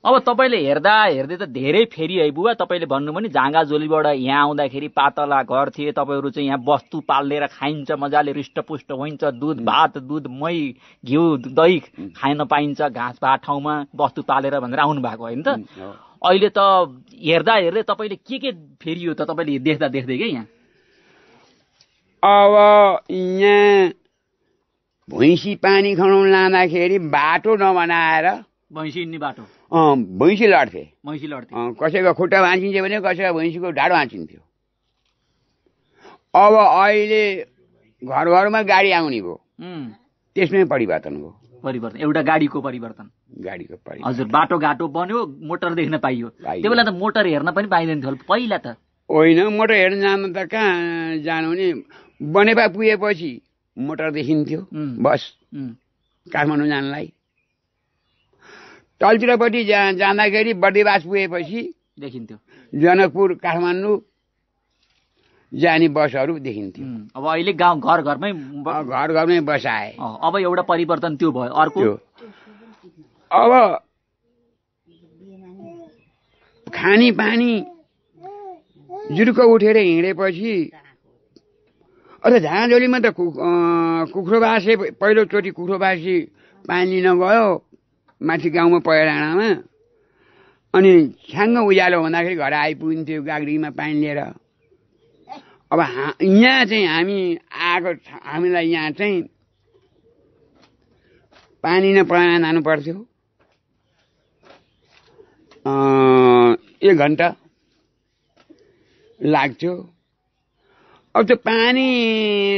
अब तपाईँले हेर्दा हेर्दै त धेरै फेरि है बुवा तपाईँले भन्नु पनि झाँगा झोलीबाट यहाँ आउँदाखेरि पातला घर थिए तपाईँहरू चाहिँ यहाँ वस्तु पालेर खाइन्छ मजाले रिष्टपुष्ट होइन्छ दुध भात दुध मही घिउ दही खान पाइन्छ घाँस भात ठाउँमा वस्तु पालेर भनेर आउनु भएको होइन त अहिले त हेर्दा हेर्दै तपाईँले के के फेरियो त तपाईँले देख्दा देख्दै क्या यहाँ अब यहाँ भैँसी पानी खनाउनु लाँदाखेरि बाटो नबनाएर भैँसी हिँड्ने बाटो भैँसी लड्थे भैँसी लड्थे कसैको खुट्टा भाँचिन्थ्यो भने कसैको भैँसीको ढाड भाँचिन्थ्यो अब अहिले घर घरमा गाडी आउने भयो त्यसमै परिवर्तन भयो परिवर्तन एउटा गाडीको परिवर्तन गाडीको परिवर्तन हजुर बाटोघाटो बन्यो मोटर देख्न पाइयो त्यो बेला त मोटर हेर्न पनि पाइँदैन थियो पहिला त होइन मोटर हेर्न जानु त कहाँ जानु भने बनेपा पुगेपछि मोटर देखिन्थ्यो बस काठमाडौँ जानलाई चलचित्रपट्टि जा जाँदाखेरि बर्दिवास पुगेपछि देखिन्थ्यो जनकपुर काठमाडौँ जाने बसहरू देखिन्थ्यो अब अहिले गाउँ घर घरमै घर घरमै बस आए अब एउटा परिवर्तन त्यो भयो अर्को अब खाने पानी जुर्क उठेर हिँडेपछि अन्त झाँझोलीमा त बासे पहिलोचोटि कुखुरोबासी पानी नगयो माथि गाउँमा पयो अनि छ्याङ्ग उज्यालो हुँदाखेरि घर आइपुग्थ्यो गाग्रीमा पानी लिएर अब यहाँ चाहिँ हामी आएको हामीलाई यहाँ चाहिँ पानी नै जानु जानु पर्थ्यो एक घन्टा लाग्थ्यो अब त्यो पानी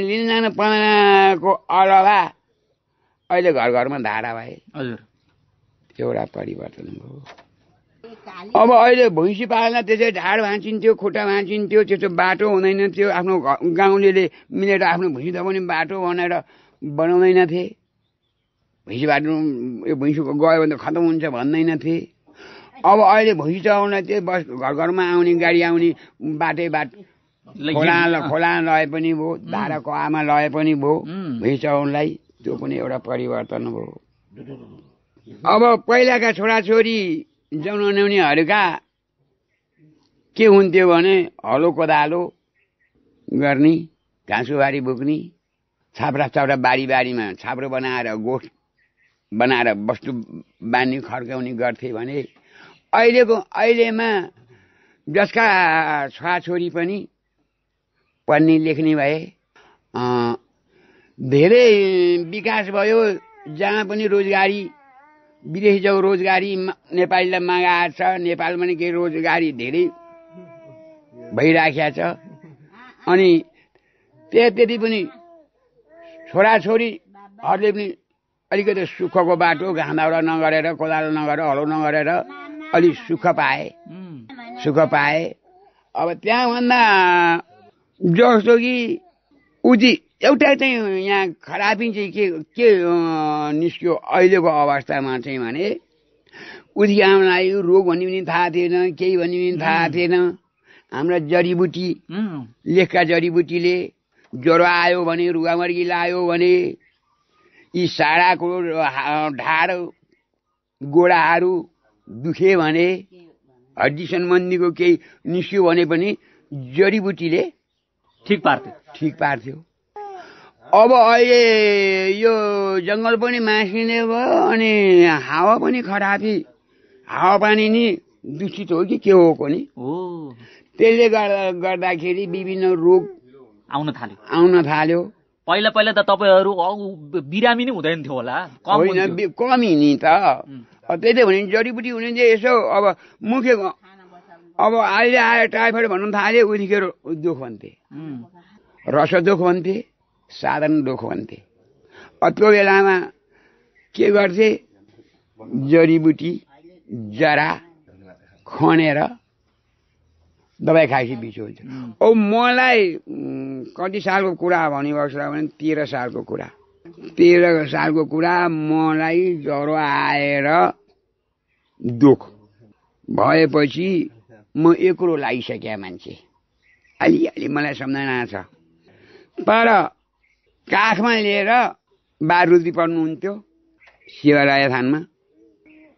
लिन जानु पलानाको अलावा अहिले घर घरमा धारा भए हजुर एउटा परिवर्तन भयो अब अहिले भैँसी पाल्न त्यसै ढाड भाँचिन्थ्यो खुट्टा भाँचिन्थ्यो त्यस्तो बाटो हुँदैन थियो आफ्नो गाउँले मिलेर आफ्नो भैँसी पनि बाटो बनाएर बनाउँदैनथे भैँसी बाटो यो भैँसीको गयो भने त खतम हुन्छ भन्दैनथे अब अहिले भैँसी चलाउन त्यही बस घर घरमा आउने गाडी आउने बाटै बाट खोला खोला लय पनि भयो धाराको आमा लगे पनि भयो भैँसी चलाउनलाई त्यो पनि एउटा परिवर्तन भयो अब पहिलाका छोराछोरी नहुनेहरूका के हुन्थ्यो भने हलो कोदालो गर्ने घाँसुबारी बोक्ने छाप्रा छाप्रा बारीबारीमा छाप्रो बनाएर गोठ बनाएर वस्तु बाँध्ने खड्काउने गर्थे भने अहिलेको अहिलेमा जसका छोराछोरी पनि पढ्ने लेख्ने भए धेरै विकास भयो जहाँ पनि रोजगारी विदेश जाउ रोजगारी नेपालीलाई माग छ नेपालमा नि केही रोजगारी धेरै भइराखेको छ अनि त्यहाँ त्यति पनि छोराछोरीहरूले पनि अलिकति सुखको बाटो घाँदाउरा नगरेर कोदालो नगरेर हलो नगरेर अलिक सुख पाए सुख पाए अब त्यहाँभन्दा जस्तो कि उजी एउटा चाहिँ यहाँ खराबी चाहिँ के के निस्क्यो अहिलेको अवस्थामा चाहिँ भने उद्यानलाई रोग भन्ने पनि थाहा थिएन केही भन्ने पनि थाहा थिएन हाम्रा जडीबुटी लेखका जडीबुटीले ज्वरो आयो भने रुगामर्गी लायो भने यी साडाको ढाड गोडाहरू दुखे भने हड्डी सम्बन्धीको केही निस्क्यो भने पनि जडीबुटीले ठिक पार्थ्यो ठिक पार्थ्यो अब अहिले यो जङ्गल पनि मासिने भयो अनि हावा पनि खराबी हावापानी नि दूषित हो कि के हो नि त्यसले गर्दा गर्दाखेरि विभिन्न रोग आउन थाल्यो आउन थाल्यो पहिला पहिला त तपाईँहरू बिरामी नै हुँदैन थियो होला कमी नि त त्यसले भने जडीबुटी हुने चाहिँ यसो अब मुख्य अब अहिले आएर टाइफाइड भन्नु थाल्यो उतिखेर दुख भन्थे रस दुख भन्थे साधारण दुःख भन्थे त्यो बेलामा के गर्थे जडीबुटी जरा खनेर दबाई खाएपछि बिचो हुन्छ औ मलाई कति सालको कुरा भनिबस्छ भने तेह्र सालको कुरा तेह्र सालको कुरा मलाई ज्वरो आएर दुख भएपछि म एक्लो लागिसकेँ मान्छे अलिअलि मलाई सम्झना छ तर काखमा लिएर रुद्री पढ्नुहुन्थ्यो शिवराय थानमा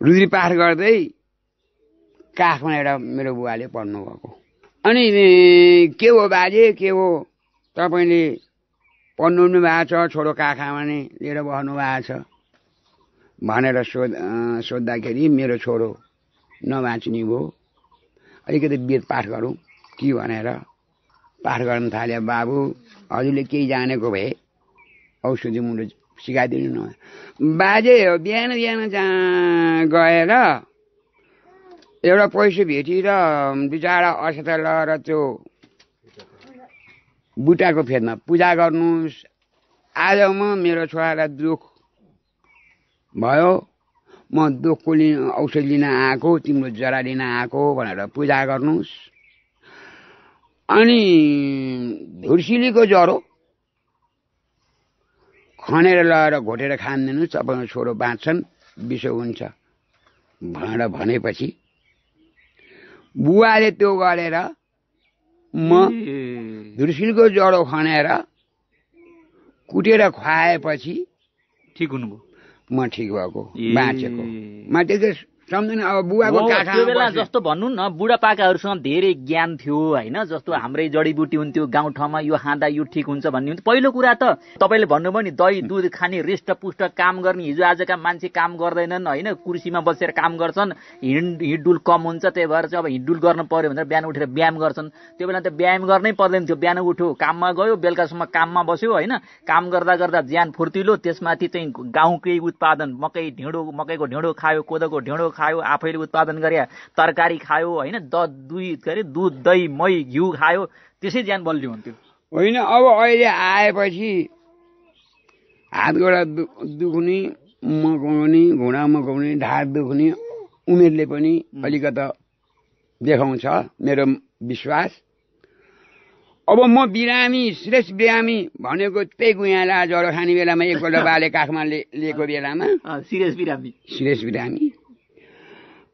रुद्री पाठ गर्दै काखमा एउटा मेरो बुवाले पढ्नुभएको अनि के हो बाजे के हो तपाईँले पढ्नु भएको छ छोरो काखामा नै लिएर बस्नु भएको छ भनेर सोध सोद्धाखेरि मेरो छोरो नबाँच्ने भयो अलिकति वेद पाठ गरौँ कि भनेर पाठ गर्न थाल्यो बाबु हजुरले केही जानेको भए औषधि मुलो सिकाइदिनु न बाजे हो बिहान बिहान जहाँ गएर एउटा पैसा भेटेर र बिचरा अस्पताल र त्यो बुट्टाको फेदमा पूजा गर्नुहोस् आज म मेरो छोरालाई दुःख भयो म दुःखको लि औषध लिन आएको तिम्रो जरा लिन आएको भनेर पूजा गर्नुहोस् अनि धुर्सिलीको ज्वरो खनेर लगाएर घोटेर खानिदिनु तपाईँको छोरो बाँच्छन् विषय हुन्छ भनेर भनेपछि बुवाले त्यो गरेर म धुर्सिलको जडो खनेर कुटेर खुवाएपछि ठिक हुनुभयो म ठिक भएको बाँचेको म त्यो सम्झिनु अब बुवाको काका बेला जस्तो भन्नु न बुढापाकाहरूसँग धेरै ज्ञान थियो होइन जस्तो हाम्रै जडीबुटी हुन्थ्यो गाउँठाउँमा यो खाँदा यो ठिक हुन्छ भन्ने हुन्थ्यो पहिलो कुरा त तपाईँले भन्नुभयो नि दही दुध खाने पुष्ट काम गर्ने हिजो आजका मान्छे काम गर्दैनन् होइन कुर्सीमा बसेर काम गर्छन् हिँड हिँडुल कम हुन्छ त्यही भएर चाहिँ अब हिँडुल गर्नु पर्यो भनेर बिहान उठेर व्यायाम गर्छन् त्यो बेला त व्यायाम गर्नै पर्दैन थियो बिहान उठ्यो काममा गयो बेलुकासम्म काममा बस्यो होइन काम गर्दा गर्दा ज्यान फुर्तिलो त्यसमाथि चाहिँ गाउँकै उत्पादन मकै ढेँडो मकैको ढेँडो खायो कोदोको ढेँडो खायो आफैले उत्पादन गरे तरकारी खायो होइन द दुई के अरे दुध दही मही घिउ खायो त्यसै ज्यान बलियो हुन्थ्यो होइन अब अहिले आएपछि हात गोडा दुख्ने मगाउने घुँडा मगाउने ढाड दुख्ने उमेरले पनि अलिकता देखाउँछ मेरो विश्वास अब म बिरामी श्रेष्ठ बिरामी भनेको त्यही गुहाँलाई ज्वरो खाने बेलामा एकपल्ट बाले काखमा लिएको बेलामा श्रेष्ठ बिरामी श्रेष्ठ बिरामी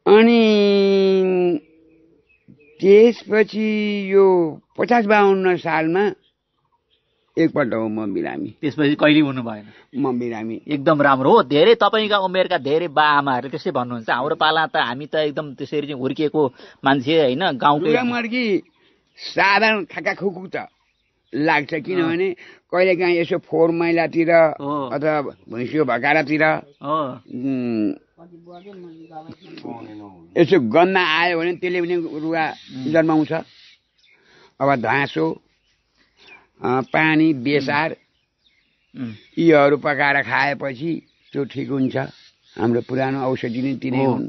अनि त्यसपछि यो पचास बाहन्न सालमा एकपल्ट हो म बिरामी त्यसपछि कहिले हुनु भएन म बिरामी एकदम राम्रो हो धेरै तपाईँका उमेरका धेरै बा आमाहरू त्यसै भन्नुहुन्छ हाम्रो पाला त हामी त एकदम त्यसरी चाहिँ हुर्किएको मान्छे होइन गाउँको मर्की साधारण खाका खुकु त लाग्छ किनभने कहिलेकाहीँ यसो फोहोर मैलातिर अथवा भैँसियो भकारातिर यसो गन्ध आयो भने त्यसले पनि रुवा जन्माउँछ अब धाँसो पानी बेसार यीहरू पकाएर खाएपछि त्यो ठिक हुन्छ हाम्रो पुरानो औषधि नै तिनै हुन्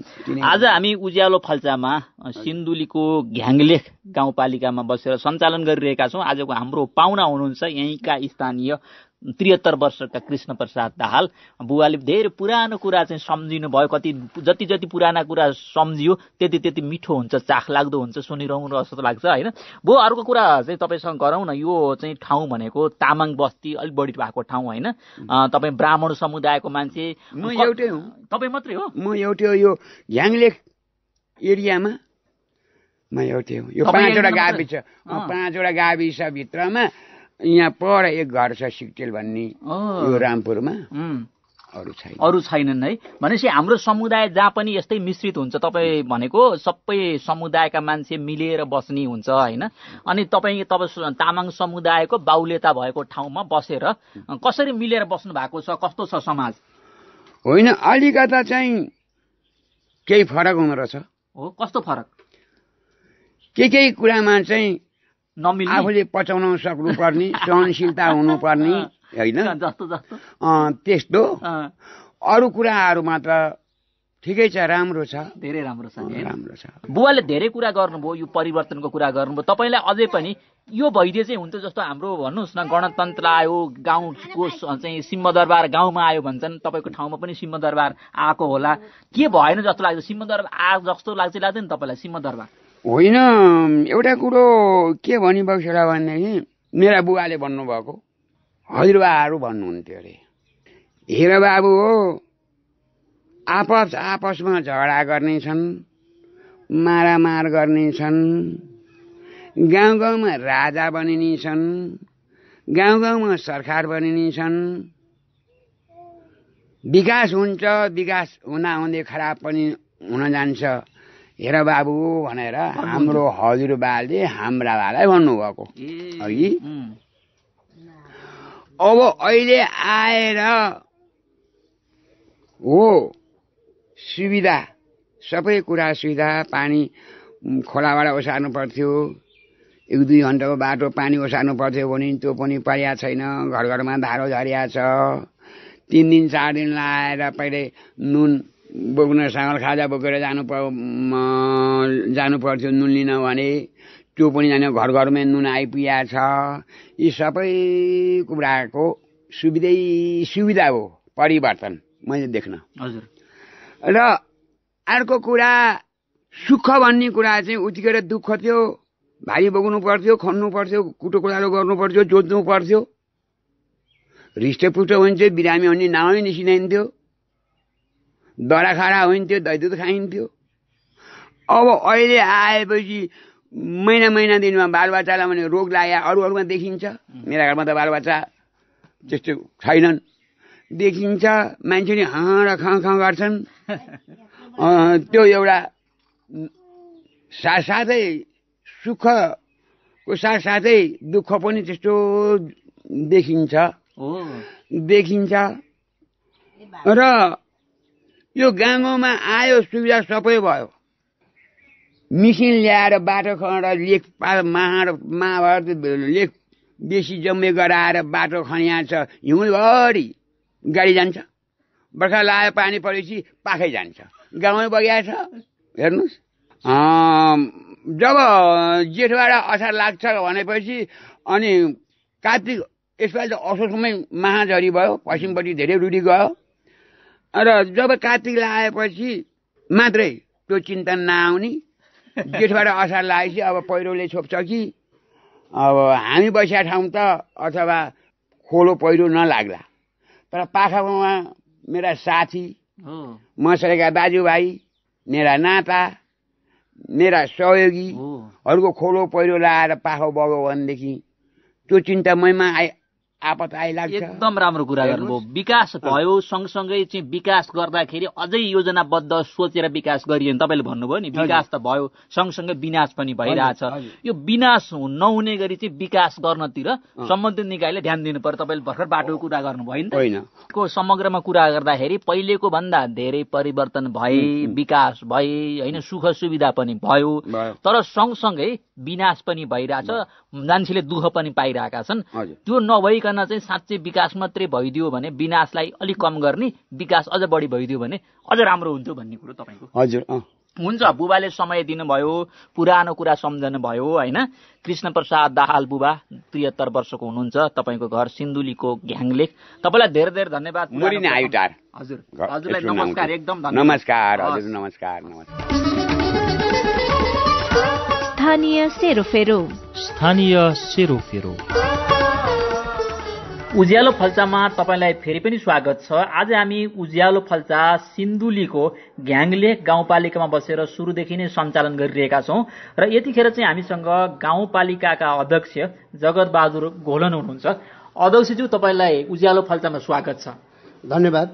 आज हामी उज्यालो फल्चामा सिन्धुलीको घ्याङलेख गाउँपालिकामा बसेर सञ्चालन गरिरहेका छौँ आजको हाम्रो पाहुना हुनुहुन्छ यहीँका स्थानीय त्रिहत्तर वर्षका कृष्ण प्रसाद दाहाल बुवाले धेरै पुरानो कुरा चाहिँ सम्झिनु भयो कति जति जति पुराना कुरा सम्झियो त्यति त्यति मिठो हुन्छ चाख लाग्दो हुन्छ सुनिरहँ जस्तो लाग्छ होइन बो अर्को कुरा चाहिँ तपाईँसँग गरौँ न यो चाहिँ ठाउँ भनेको तामाङ बस्ती अलिक बढी भएको ठाउँ होइन तपाईँ ब्राह्मण समुदायको मान्छे म एउटै हो तपाईँ मात्रै हो म एउटै हो यो ह्याङलेक एरियामा म एउटै हो यो पाँचवटा गाविस पाँचवटा गाविसभित्रमा यहाँ पर एक घर छ सिक्टेल भन्ने यो रामपुरमा अरू छैनन् है भनेपछि हाम्रो समुदाय जहाँ पनि यस्तै मिश्रित हुन्छ तपाईँ भनेको सबै समुदायका मान्छे मिलेर बस्ने हुन्छ होइन अनि तपाईँ तपाईँ तामाङ समुदायको बाहुल्यता भएको ठाउँमा बसेर कसरी मिलेर बस्नु भएको छ कस्तो छ समाज होइन अलिकता चाहिँ केही फरक हुँदो रहेछ हो कस्तो फरक के केही कुरामा चाहिँ नमिल्ने आफूले पचाउन सक्नुपर्ने सहनशीलता हुनुपर्ने होइन जस्तो जस्तो त्यस्तो अरू कुराहरू मात्र ठिकै छ राम्रो छ धेरै राम्रो छ राम्रो छ बुवाले धेरै कुरा गर्नुभयो यो परिवर्तनको कुरा गर्नुभयो तपाईँलाई अझै पनि यो भइदिए चाहिँ हुन्छ जस्तो हाम्रो भन्नुहोस् न गणतन्त्र आयो गाउँको चाहिँ सिंहदरबार गाउँमा आयो भन्छन् तपाईँको ठाउँमा पनि सिंहदरबार आएको होला के भएन जस्तो लाग्छ सिंहदरबार आ जस्तो लाग्छ लाग्दैन तपाईँलाई सिंहदरबार होइन एउटा कुरो के भनिरहेको छ भनेदेखि मेरा बुवाले भन्नुभएको हजुरबाहरू भन्नुहुन्थ्यो अरे हेर बाबु हो आपस आपसमा झगडा गर्नेछन् मारामार गर्नेछन् गाउँ गाउँमा राजा बनिने छन् गाउँ गाउँमा सरकार बनिने छन् विकास हुन्छ विकास हुँदाहुँदै खराब पनि हुन जान्छ हेर बाबु भनेर हाम्रो हजुरबाले हाम्रा बालाई भन्नुभएको है अब अहिले आएर हो सुविधा सबै कुरा सुविधा पानी खोलाबाट ओसार्नु पर्थ्यो एक दुई घन्टाको बाटो पानी ओसार्नु पर्थ्यो भने त्यो पनि पर्या छैन घर घरमा धारो झरिया छ तिन दिन चार दिन लाएर पहिले नुन बोक्न साँगल खाजा बोकेर जानु जानु जानुपर्थ्यो नुन लिन भने त्यो पनि जाने घर घरमै नुन आइपुगेको छ यी सबै कुराको सुविधै सुविधा हो परिवर्तन मैले देख्न हजुर र अर्को कुरा सुख भन्ने कुरा चाहिँ उतिखेर दुःख थियो भारी बोक्नु पर्थ्यो खन्नु पर्थ्यो कुटो कुटालो गर्नु पर्थ्यो जोत्नु पर्थ्यो रिष्टपुष्ट हुन्थ्यो बिरामी हुने नाउँ निस्किँदैन थियो खाडा हुन्थ्यो दही दुध खाइन्थ्यो अब अहिले आएपछि महिना महिना दिनमा बालबच्चालाई भने रोग लाग्यो अरू अरूमा देखिन्छ मेरा घरमा त बालबच्चा त्यस्तो छैनन् देखिन्छ मान्छेले हाँ खाँ खाँ गर्छन् त्यो एउटा साथसाथै सुखको साथसाथै दुःख पनि त्यस्तो देखिन्छ देखिन्छ र यो गाउँमा आयो सुविधा सबै भयो मिसिन ल्याएर बाटो खनेर लेख महाड महाभारत लेख बेसी जम्मे गराएर बाटो छ हिउँभरि गाडी जान्छ बर्खा लायो पानी परेपछि पाखै जान्छ गाउँमै बगिहाल्छ हेर्नुहोस् जब जेठबाट असार लाग्छ भनेपछि अनि कार्तिक यसपालि त असोजमै महाझरी भयो पश्चिमपट्टि धेरै रुढी गयो र जब कार्तिक लगाएपछि मात्रै त्यो चिन्ता नआउने जेठबाट असार लागेपछि अब पहिरोले छोप्छ कि अब हामी बसेका ठाउँ त अथवा खोलो पहिरो नलाग्ला तर पाखामा मेरा साथी मसरेका दाजुभाइ मेरा नाता मेरा सहयोगीहरूको खोलो पहिरो लगाएर पाखो बग्यो भनेदेखि त्यो चिन्ता मैमा आइ आपत आइलाग्छ एकदम राम्रो कुरा गर्नुभयो विकास भयो सँगसँगै चाहिँ विकास गर्दाखेरि अझै योजनाबद्ध सोचेर विकास गरियो भने तपाईँले भन्नुभयो नि विकास त भयो सँगसँगै विनाश पनि भइरहेछ यो विनाश नहुने गरी चाहिँ विकास गर्नतिर सम्बन्धित निकायले ध्यान दिनु पर्यो तपाईँले भर्खर बाटोको कुरा गर्नुभयो नि त को समग्रमा कुरा गर्दाखेरि पहिलेको भन्दा धेरै परिवर्तन भए विकास भए होइन सुख सुविधा पनि भयो तर सँगसँगै विनाश पनि भइरहेछ मान्छेले दुःख पनि पाइरहेका छन् त्यो नभई नभइकन चाहिँ साँच्चै विकास मात्रै भइदियो भने विनाशलाई अलिक कम गर्ने विकास अझ बढी भइदियो भने अझ राम्रो हुन्थ्यो भन्ने कुरो तपाईँको हजुर हुन्छ बुबाले समय दिनुभयो पुरानो कुरा सम्झनु भयो होइन कृष्ण प्रसाद दाहाल बुबा त्रिहत्तर वर्षको हुनुहुन्छ तपाईँको घर सिन्धुलीको घ्याङलेख तपाईँलाई धेरै धेरै धन्यवाद हजुर हजुरलाई नमस्कार एकदम नमस्कार हजुर नमस्कार नमस्कार स्थानीय सेरोफेरो स्थानीय सेरोफेरो उज्यालो फल्चामा तपाईँलाई फेरि पनि स्वागत छ आज हामी उज्यालो फल्चा सिन्धुलीको घ्याङलेख गाउँपालिकामा बसेर सुरुदेखि नै सञ्चालन गरिरहेका छौँ र यतिखेर चाहिँ हामीसँग गाउँपालिकाका अध्यक्ष जगत बहादुर घोलन हुनुहुन्छ अध्यक्षज्यू तपाईँलाई उज्यालो फल्चामा स्वागत छ धन्यवाद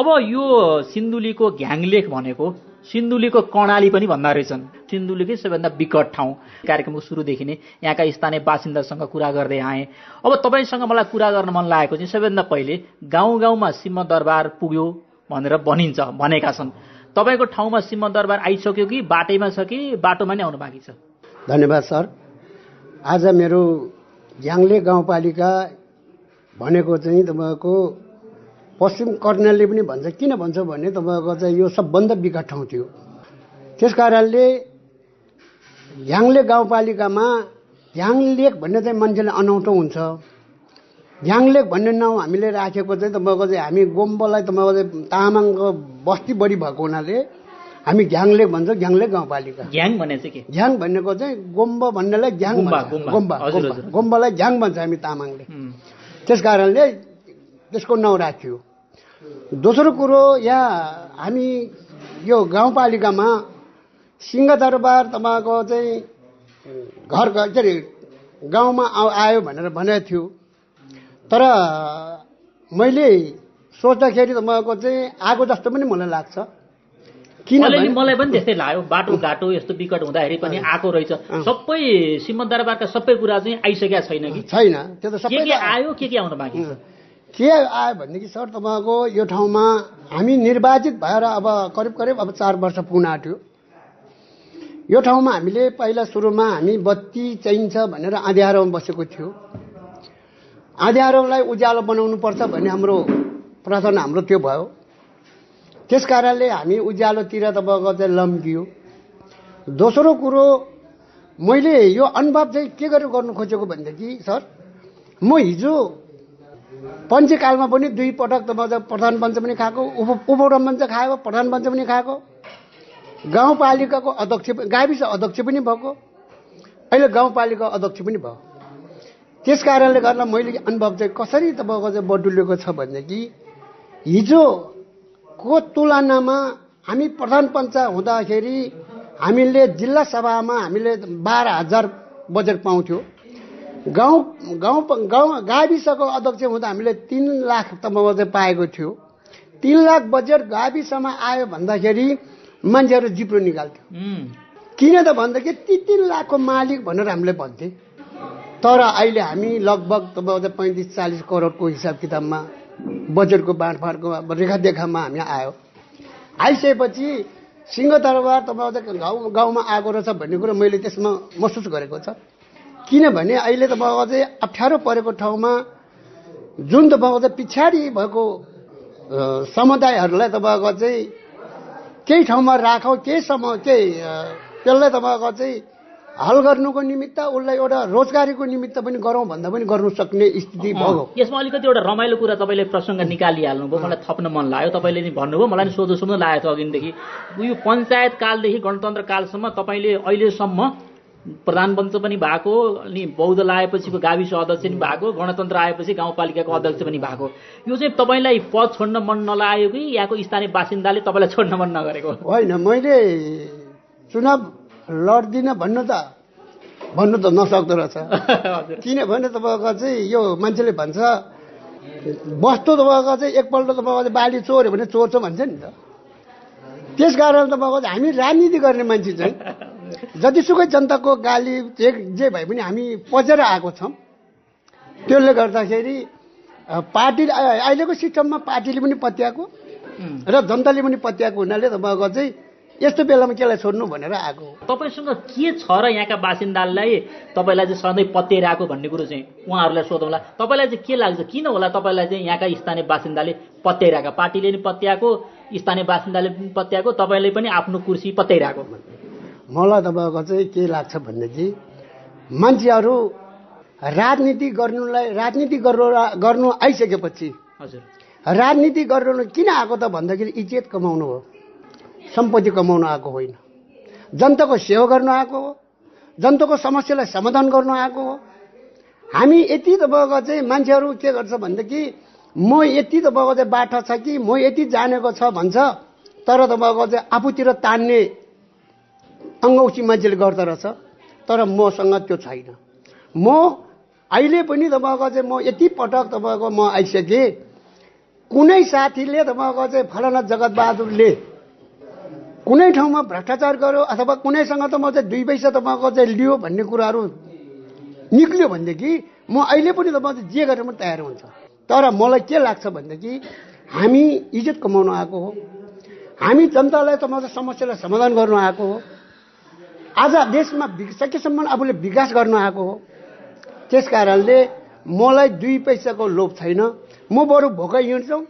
अब यो सिन्धुलीको घ्याङलेख भनेको सिन्धुलीको कर्णाली पनि भन्दा रहेछन् सिन्धुलीकै सबैभन्दा विकट ठाउँ कार्यक्रमको सुरुदेखि नै यहाँका स्थानीय बासिन्दासँग कुरा गर्दै आएँ अब तपाईँसँग मलाई कुरा गर्न मन लागेको चाहिँ सबैभन्दा पहिले गाउँ गाउँमा सिंहदरबार पुग्यो भनेर भनिन्छ भनेका छन् तपाईँको ठाउँमा सिंहदरबार आइसक्यो कि बाटैमा छ कि बाटोमा नै आउनु बाँकी छ धन्यवाद सर आज मेरो ज्याङले गाउँपालिका भनेको चाहिँ तपाईँको पश्चिम कर्णाली पनि भन्छ किन भन्छ भने तपाईँको चाहिँ यो सबभन्दा बिकट ठाउँ थियो त्यस कारणले याङले गाउँपालिकामा याङ लेक भन्ने चाहिँ मान्छेले अनौठो हुन्छ याङ लेक भन्ने नाउँ हामीले राखेको चाहिँ तपाईँको चाहिँ हामी गोम्बलाई तपाईँको चाहिँ तामाङको बस्ती बढी भएको हुनाले हामी घ्याङले भन्छ घ्याङले गाउँपालिका घ्याङ भन्ने चाहिँ के घ्याङ भन्नेको चाहिँ गोम्ब भन्नेलाई घ्याङ गोम्बा गोम्बालाई घ्याङ भन्छ हामी तामाङले त्यस कारणले त्यसको नाउँ राख्यो दोस्रो कुरो यहाँ हामी यो गाउँपालिकामा सिंहदरबार तपाईँको चाहिँ घर घर के अरे गाउँमा आ आयो भनेर भनेको थियो तर मैले सोच्दाखेरि तपाईँको चाहिँ आगो जस्तो पनि मलाई लाग्छ किनभने मलाई पनि त्यस्तै लाग्यो बाटोघाटो यस्तो विकट हुँदाखेरि पनि आएको रहेछ सबै सिंहदरबारका सबै कुरा चाहिँ आइसकेका छैन कि छैन त्यो त सबै आयो के के आउनु बाँकी के आयो भनेदेखि सर तपाईँको यो ठाउँमा हामी निर्वाचित भएर अब करिब करिब अब चार वर्ष पुग्न आँट्यो यो ठाउँमा हामीले पहिला सुरुमा हामी बत्ती चाहिन्छ भनेर आँध्यारोमा बसेको थियो आँध्यारोलाई उज्यालो बनाउनुपर्छ भन्ने हाम्रो प्रार्थना हाम्रो त्यो भयो त्यस कारणले हामी उज्यालोतिर तपाईँको चाहिँ लम्कियो दोस्रो कुरो मैले यो अनुभव चाहिँ के गरेर गर्नु खोजेको भनेदेखि सर म हिजो पञ्चकालमा पनि दुई पटक त म प्रधान पञ्च पनि खाएको उप उपपञ्च खाएको प्रधान पञ्च पनि खाएको गाउँपालिकाको अध्यक्ष गाविस अध्यक्ष पनि भएको अहिले गाउँपालिका अध्यक्ष पनि भयो त्यस कारणले गर्दा मैले अनुभव चाहिँ कसरी तपाईँको चाहिँ बटुलेको छ भनेदेखि हिजोको तुलनामा हामी प्रधान पञ्च हुँदाखेरि हामीले जिल्ला सभामा हामीले बाह्र हजार बजेट पाउँथ्यो गाउँ गाउँ गाउँ गाविसको अध्यक्ष हुँदा हामीले तिन लाख त बजेट पाएको थियो तिन लाख बजेट गाविसमा आयो भन्दाखेरि मान्छेहरू जिप्रो निकाल्थ्यो किन त भन्दाखेरि ती तिन लाखको मालिक भनेर हामीले भन्थे तर अहिले हामी लगभग तपाईँ पैँतिस चालिस करोडको हिसाब किताबमा बजेटको बाँडफाँडको देखामा हामी आयो आइसकेपछि सिंहदरबार तपाईँ गाउँ गाउँमा आएको रहेछ भन्ने कुरो मैले त्यसमा महसुस गरेको छ किनभने अहिले तपाईँको अझै अप्ठ्यारो परेको ठाउँमा जुन तपाईँको चाहिँ पछाडि भएको समुदायहरूलाई तपाईँको चाहिँ केही ठाउँमा राखौँ केही समय केही त्यसलाई तपाईँको चाहिँ हल गर्नुको निमित्त उसलाई एउटा रोजगारीको निमित्त पनि गरौँ भन्दा पनि गर्नु सक्ने स्थिति भयो यसमा अलिकति एउटा रमाइलो कुरा तपाईँले प्रसङ्ग निकालिहाल्नुभयो मलाई थप्न मन लाग्यो तपाईँले नि भन्नुभयो मलाई नि सोधो सोध्नु लागेको थियो अघिदेखि यो पञ्चायत कालदेखि गणतन्त्र कालसम्म तपाईँले अहिलेसम्म प्रधानमन्त्री पनि भएको अनि बौद्ध आएपछिको गाविस अध्यक्ष पनि भएको गणतन्त्र आएपछि गाउँपालिकाको अध्यक्ष पनि भएको यो चाहिँ तपाईँलाई पद छोड्न मन नलाग्यो कि यहाँको स्थानीय बासिन्दाले तपाईँलाई छोड्न मन नगरेको होइन मैले चुनाव लड्दिनँ भन्नु त भन्नु त नसक्दो रहेछ किनभने तपाईँको चाहिँ यो मान्छेले भन्छ वस्तु तपाईँको चाहिँ एकपल्ट तपाईँको चाहिँ बाली चोर्यो भने चोर्छ भन्छ नि त त्यस कारण तपाईँको हामी राजनीति गर्ने मान्छे चाहिँ जतिसुकै जनताको गाली जे जे भए पनि हामी पचेर आएको छौँ त्यसले गर्दाखेरि पार्टी अहिलेको सिस्टममा पार्टीले पनि पत्याएको र जनताले पनि पत्याएको हुनाले तपाईँको चाहिँ यस्तो बेलामा केलाई छोड्नु भनेर आएको तपाईँसँग के छ र यहाँका बासिन्दालाई तपाईँलाई चाहिँ सधैँ पत्याइरहेको भन्ने कुरो चाहिँ उहाँहरूलाई सोधौँला तपाईँलाई चाहिँ के लाग्छ किन होला तपाईँलाई चाहिँ यहाँका स्थानीय बासिन्दाले पत्याइरहेको पार्टीले पनि पत्याएको स्थानीय बासिन्दाले पनि पत्याएको तपाईँले पनि आफ्नो कुर्सी पत्याइरहेको मलाई तपाईँको चाहिँ के लाग्छ भनेदेखि मान्छेहरू राजनीति गर्नुलाई राजनीति गर्नु गर्नु आइसकेपछि हजुर राजनीति गर्नु किन आएको त भन्दाखेरि इज्जत कमाउनु हो सम्पत्ति कमाउनु आएको होइन जनताको सेवा गर्नु आएको हो जनताको समस्यालाई समाधान गर्नु आएको हो हामी यति तपाईँको चाहिँ मान्छेहरू के गर्छ भनेदेखि म यति तपाईँको चाहिँ बाटो छ कि म यति जानेको छ भन्छ तर तपाईँको चाहिँ आफूतिर तान्ने अङ्गौसी मान्छेले गर्दोरहेछ रहेछ तर मसँग त्यो छैन म अहिले पनि तपाईँको चाहिँ म यति पटक तपाईँको म आइसकेँ कुनै साथीले तपाईँको चाहिँ फलाना जगतबहादुरले कुनै ठाउँमा भ्रष्टाचार गर्यो अथवा कुनैसँग त म चाहिँ दुई पैसा तपाईँको चाहिँ लियो भन्ने कुराहरू निक्ल्यो भनेदेखि म अहिले पनि तपाईँ चाहिँ जे गरेर पनि तयार हुन्छ तर मलाई के लाग्छ भनेदेखि हामी इज्जत कमाउन आएको हो हामी जनतालाई तपाईँको समस्यालाई समाधान गर्नु आएको हो आज देशमा सकेसम्म आफूले विकास गर्न आएको हो त्यस कारणले मलाई दुई पैसाको लोभ छैन म बरु भोकै हिँड्छौँ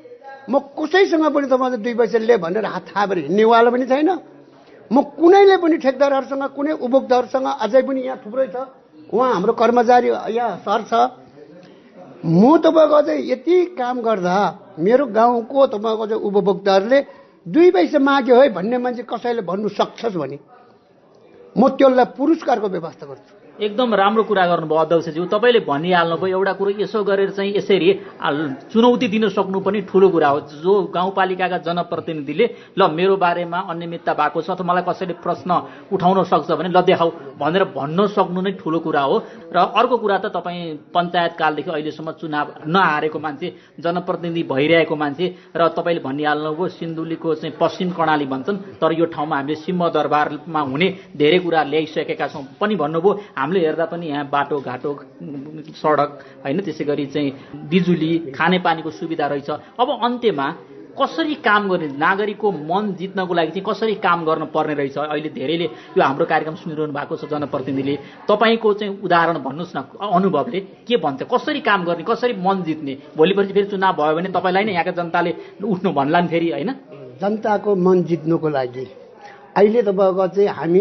म कसैसँग पनि तपाईँले दुई पैसा ले भनेर हात थापेर हिँड्नेवाला पनि छैन म कुनैले पनि ठेकदारहरूसँग कुनै उपभोक्ताहरूसँग अझै पनि यहाँ थुप्रै छ उहाँ हाम्रो कर्मचारी यहाँ सर छ म तपाईँको चाहिँ यति काम गर्दा मेरो गाउँको तपाईँको चाहिँ उपभोक्ताहरूले दुई पैसा माग्यो है भन्ने मान्छे कसैले भन्नु सक्छस् भने म त्यसलाई पुरस्कारको व्यवस्था गर्छु एकदम राम्रो कुरा गर्नुभयो अध्यक्षज्यू तपाईँले भनिहाल्नुभयो एउटा कुरो यसो गरेर चाहिँ यसरी चुनौती दिन सक्नु पनि ठुलो कुरा हो जो गाउँपालिकाका जनप्रतिनिधिले ल मेरो बारेमा अनियमितता भएको छ अथवा मलाई कसैले प्रश्न उठाउन सक्छ भने ल देखाउ भनेर भन्न सक्नु नै ठुलो कुरा हो र अर्को कुरा त तपाईँ पञ्चायतकालदेखि अहिलेसम्म चुनाव नहारेको मान्छे जनप्रतिनिधि भइरहेको मान्छे र तपाईँले भनिहाल्नुभयो सिन्धुलीको चाहिँ पश्चिम कर्णाली भन्छन् तर यो ठाउँमा हामीले दरबारमा हुने धेरै कुरा ल्याइसकेका छौँ पनि भन्नुभयो हामीले हेर्दा पनि यहाँ बाटोघाटो सडक होइन त्यसै गरी चाहिँ बिजुली खानेपानीको सुविधा रहेछ अब अन्त्यमा कसरी काम गर्ने नागरिकको मन जित्नको लागि चाहिँ कसरी काम गर्न पर्ने रहेछ अहिले धेरैले यो हाम्रो कार्यक्रम सुनिरहनु भएको छ जनप्रतिनिधिले तपाईँको चाहिँ उदाहरण भन्नुहोस् न अनुभवले के भन्छ कसरी काम गर्ने कसरी मन जित्ने भोलि पर्सि फेरि चुनाव भयो भने तपाईँलाई नै यहाँका जनताले उठ्नु भन्ला नि फेरि होइन जनताको मन जित्नुको लागि अहिले त चाहिँ हामी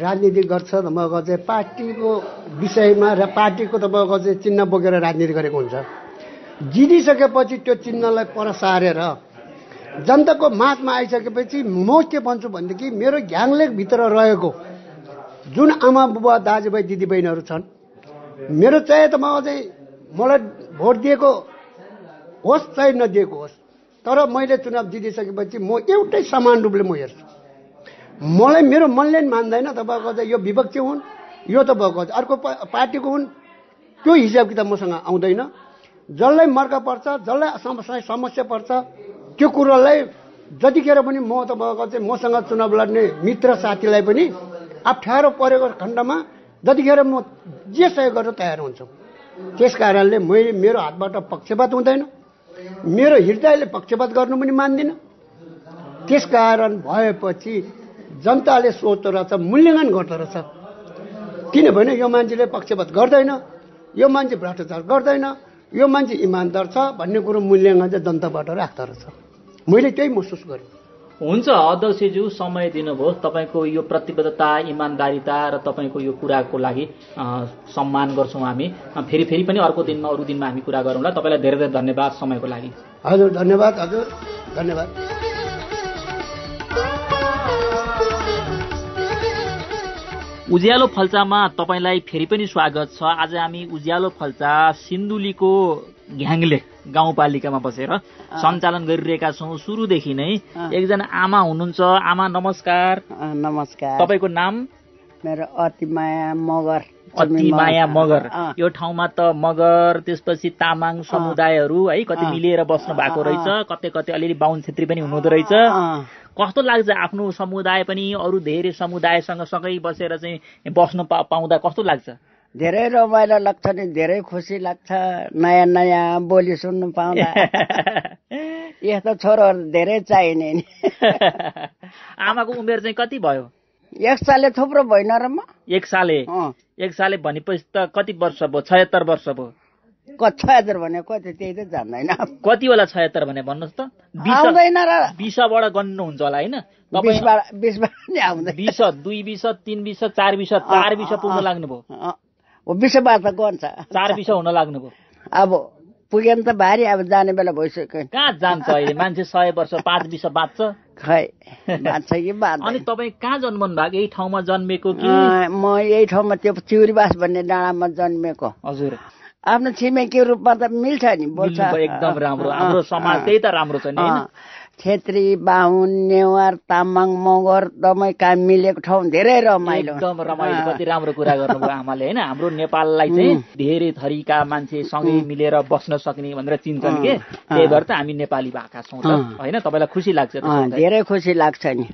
राजनीति गर्छ त चाहिँ पार्टीको विषयमा र पार्टीको त चाहिँ चिन्ह बोकेर राजनीति गरेको हुन्छ जितिसकेपछि त्यो चिन्हलाई पर सारेर जनताको माझमा आइसकेपछि म के भन्छु भनेदेखि मेरो भित्र रहेको जुन आमा बुबा दाजुभाइ दिदीबहिनीहरू छन् मेरो चाहे त म चाहिँ मलाई भोट दिएको होस् चाहे नदिएको होस् तर मैले चुनाव जितिसकेपछि म एउटै समान रूपले म हेर्छु मलाई मेरो मनले पनि मान्दैन तपाईँको चाहिँ यो विपक्षी हुन् यो त तपाईँको अर्को पार्टीको हुन् त्यो हिसाब किताब मसँग आउँदैन जसलाई मर्का पर्छ जसलाई समस्या पर्छ त्यो कुरोलाई जतिखेर पनि म तपाईँको चाहिँ मसँग चुनाव लड्ने मित्र साथीलाई पनि अप्ठ्यारो परेको खण्डमा जतिखेर म जे सहयोग गर्न तयार हुन्छु त्यस कारणले मैले मेरो हातबाट पक्षपात हुँदैन मेरो हृदयले पक्षपात गर्नु पनि मान्दिनँ त्यस कारण भएपछि जनताले सोच्दो रहेछ मूल्याङ्कन गर्दो रहेछ किनभने यो मान्छेले पक्षपात गर्दैन यो मान्छे भ्रष्टाचार गर्दैन यो मान्छे इमान्दार छ भन्ने कुरो मूल्याङ्कन चाहिँ जनताबाट राख्दो रहेछ मैले त्यही महसुस गरेँ हुन्छ अध्यक्षज्यू समय दिनुभयो तपाईँको यो प्रतिबद्धता इमान्दारिता र तपाईँको यो कुराको लागि सम्मान गर्छौँ हामी फेरि फेरि पनि अर्को दिनमा अरू दिनमा हामी कुरा गरौँला तपाईँलाई धेरै धेरै धन्यवाद समयको लागि हजुर धन्यवाद हजुर धन्यवाद उज्यालो फल्चामा तपाईँलाई फेरि पनि स्वागत छ आज हामी उज्यालो फल्चा सिन्धुलीको घ्याङले गाउँपालिकामा बसेर सञ्चालन गरिरहेका छौँ सुरुदेखि नै एकजना आमा हुनुहुन्छ आमा नमस्कार नमस्कार तपाईँको नाम मेरो अतिमाया मगर अतिमाया मगर यो ठाउँमा त मगर त्यसपछि तामाङ समुदायहरू है कति मिलेर बस्नु भएको रहेछ कतै कतै अलिअलि बाहुन छेत्री पनि हुनुहुँदो रहेछ कस्तो लाग्छ आफ्नो समुदाय पनि अरू धेरै समुदायसँग सँगै बसेर चाहिँ बस्नु पा पाउँदा कस्तो लाग्छ धेरै रमाइलो लाग्छ नि धेरै खुसी लाग्छ नयाँ नयाँ बोली सुन्नु पाउँदा यस्तो छोरोहरू धेरै चाहिने नि आमाको उमेर चाहिँ कति भयो एक साले थुप्रो भएन र म एक साले एक साले भनेपछि त कति वर्ष भयो छयत्तर वर्ष भयो छयत्तर भने कति त्यही त जान्दैन कतिवटा छयत्तर भने भन्नुहोस् त आउँदैन र बिसबाट गन्नुहुन्छ होला होइन बिस दुई बिस तिन बिस चार बिस चार बिस पुग्न लाग्नुभयो बिसबाट त गन्छ चार बिस हुन लाग्नुभयो अब पुगेन त भारी अब जाने बेला भइसक्यो कहाँ जान्छ अहिले मान्छे सय वर्ष पाँच बिस बाँच्छ खै बाँच्छ कि बाँच्छ अनि तपाईँ कहाँ जन्मनु भएको यही ठाउँमा जन्मेको म यही ठाउँमा त्यो चिउरीबास भन्ने डाँडामा जन्मेको हजुर आफ्नो छिमेकी रूपमा त मिल्छ नि बोल्छ एकदम राम्रो हाम्रो समाज त्यही त राम्रो छ नि छेत्री बाहुन नेवार तामाङ मगर दमै काम मिलेको ठाउँ धेरै रमाइलो एकदम रमाइलो कति राम्रो कुरा गर्नुभयो आमाले होइन हाम्रो नेपाललाई चाहिँ धेरै थरीका मान्छे सँगै मिलेर बस्न सक्ने भनेर चिन्छन् के त्यही भएर त हामी नेपाली भाका छौँ होइन तपाईँलाई खुसी लाग्छ धेरै खुसी लाग्छ नि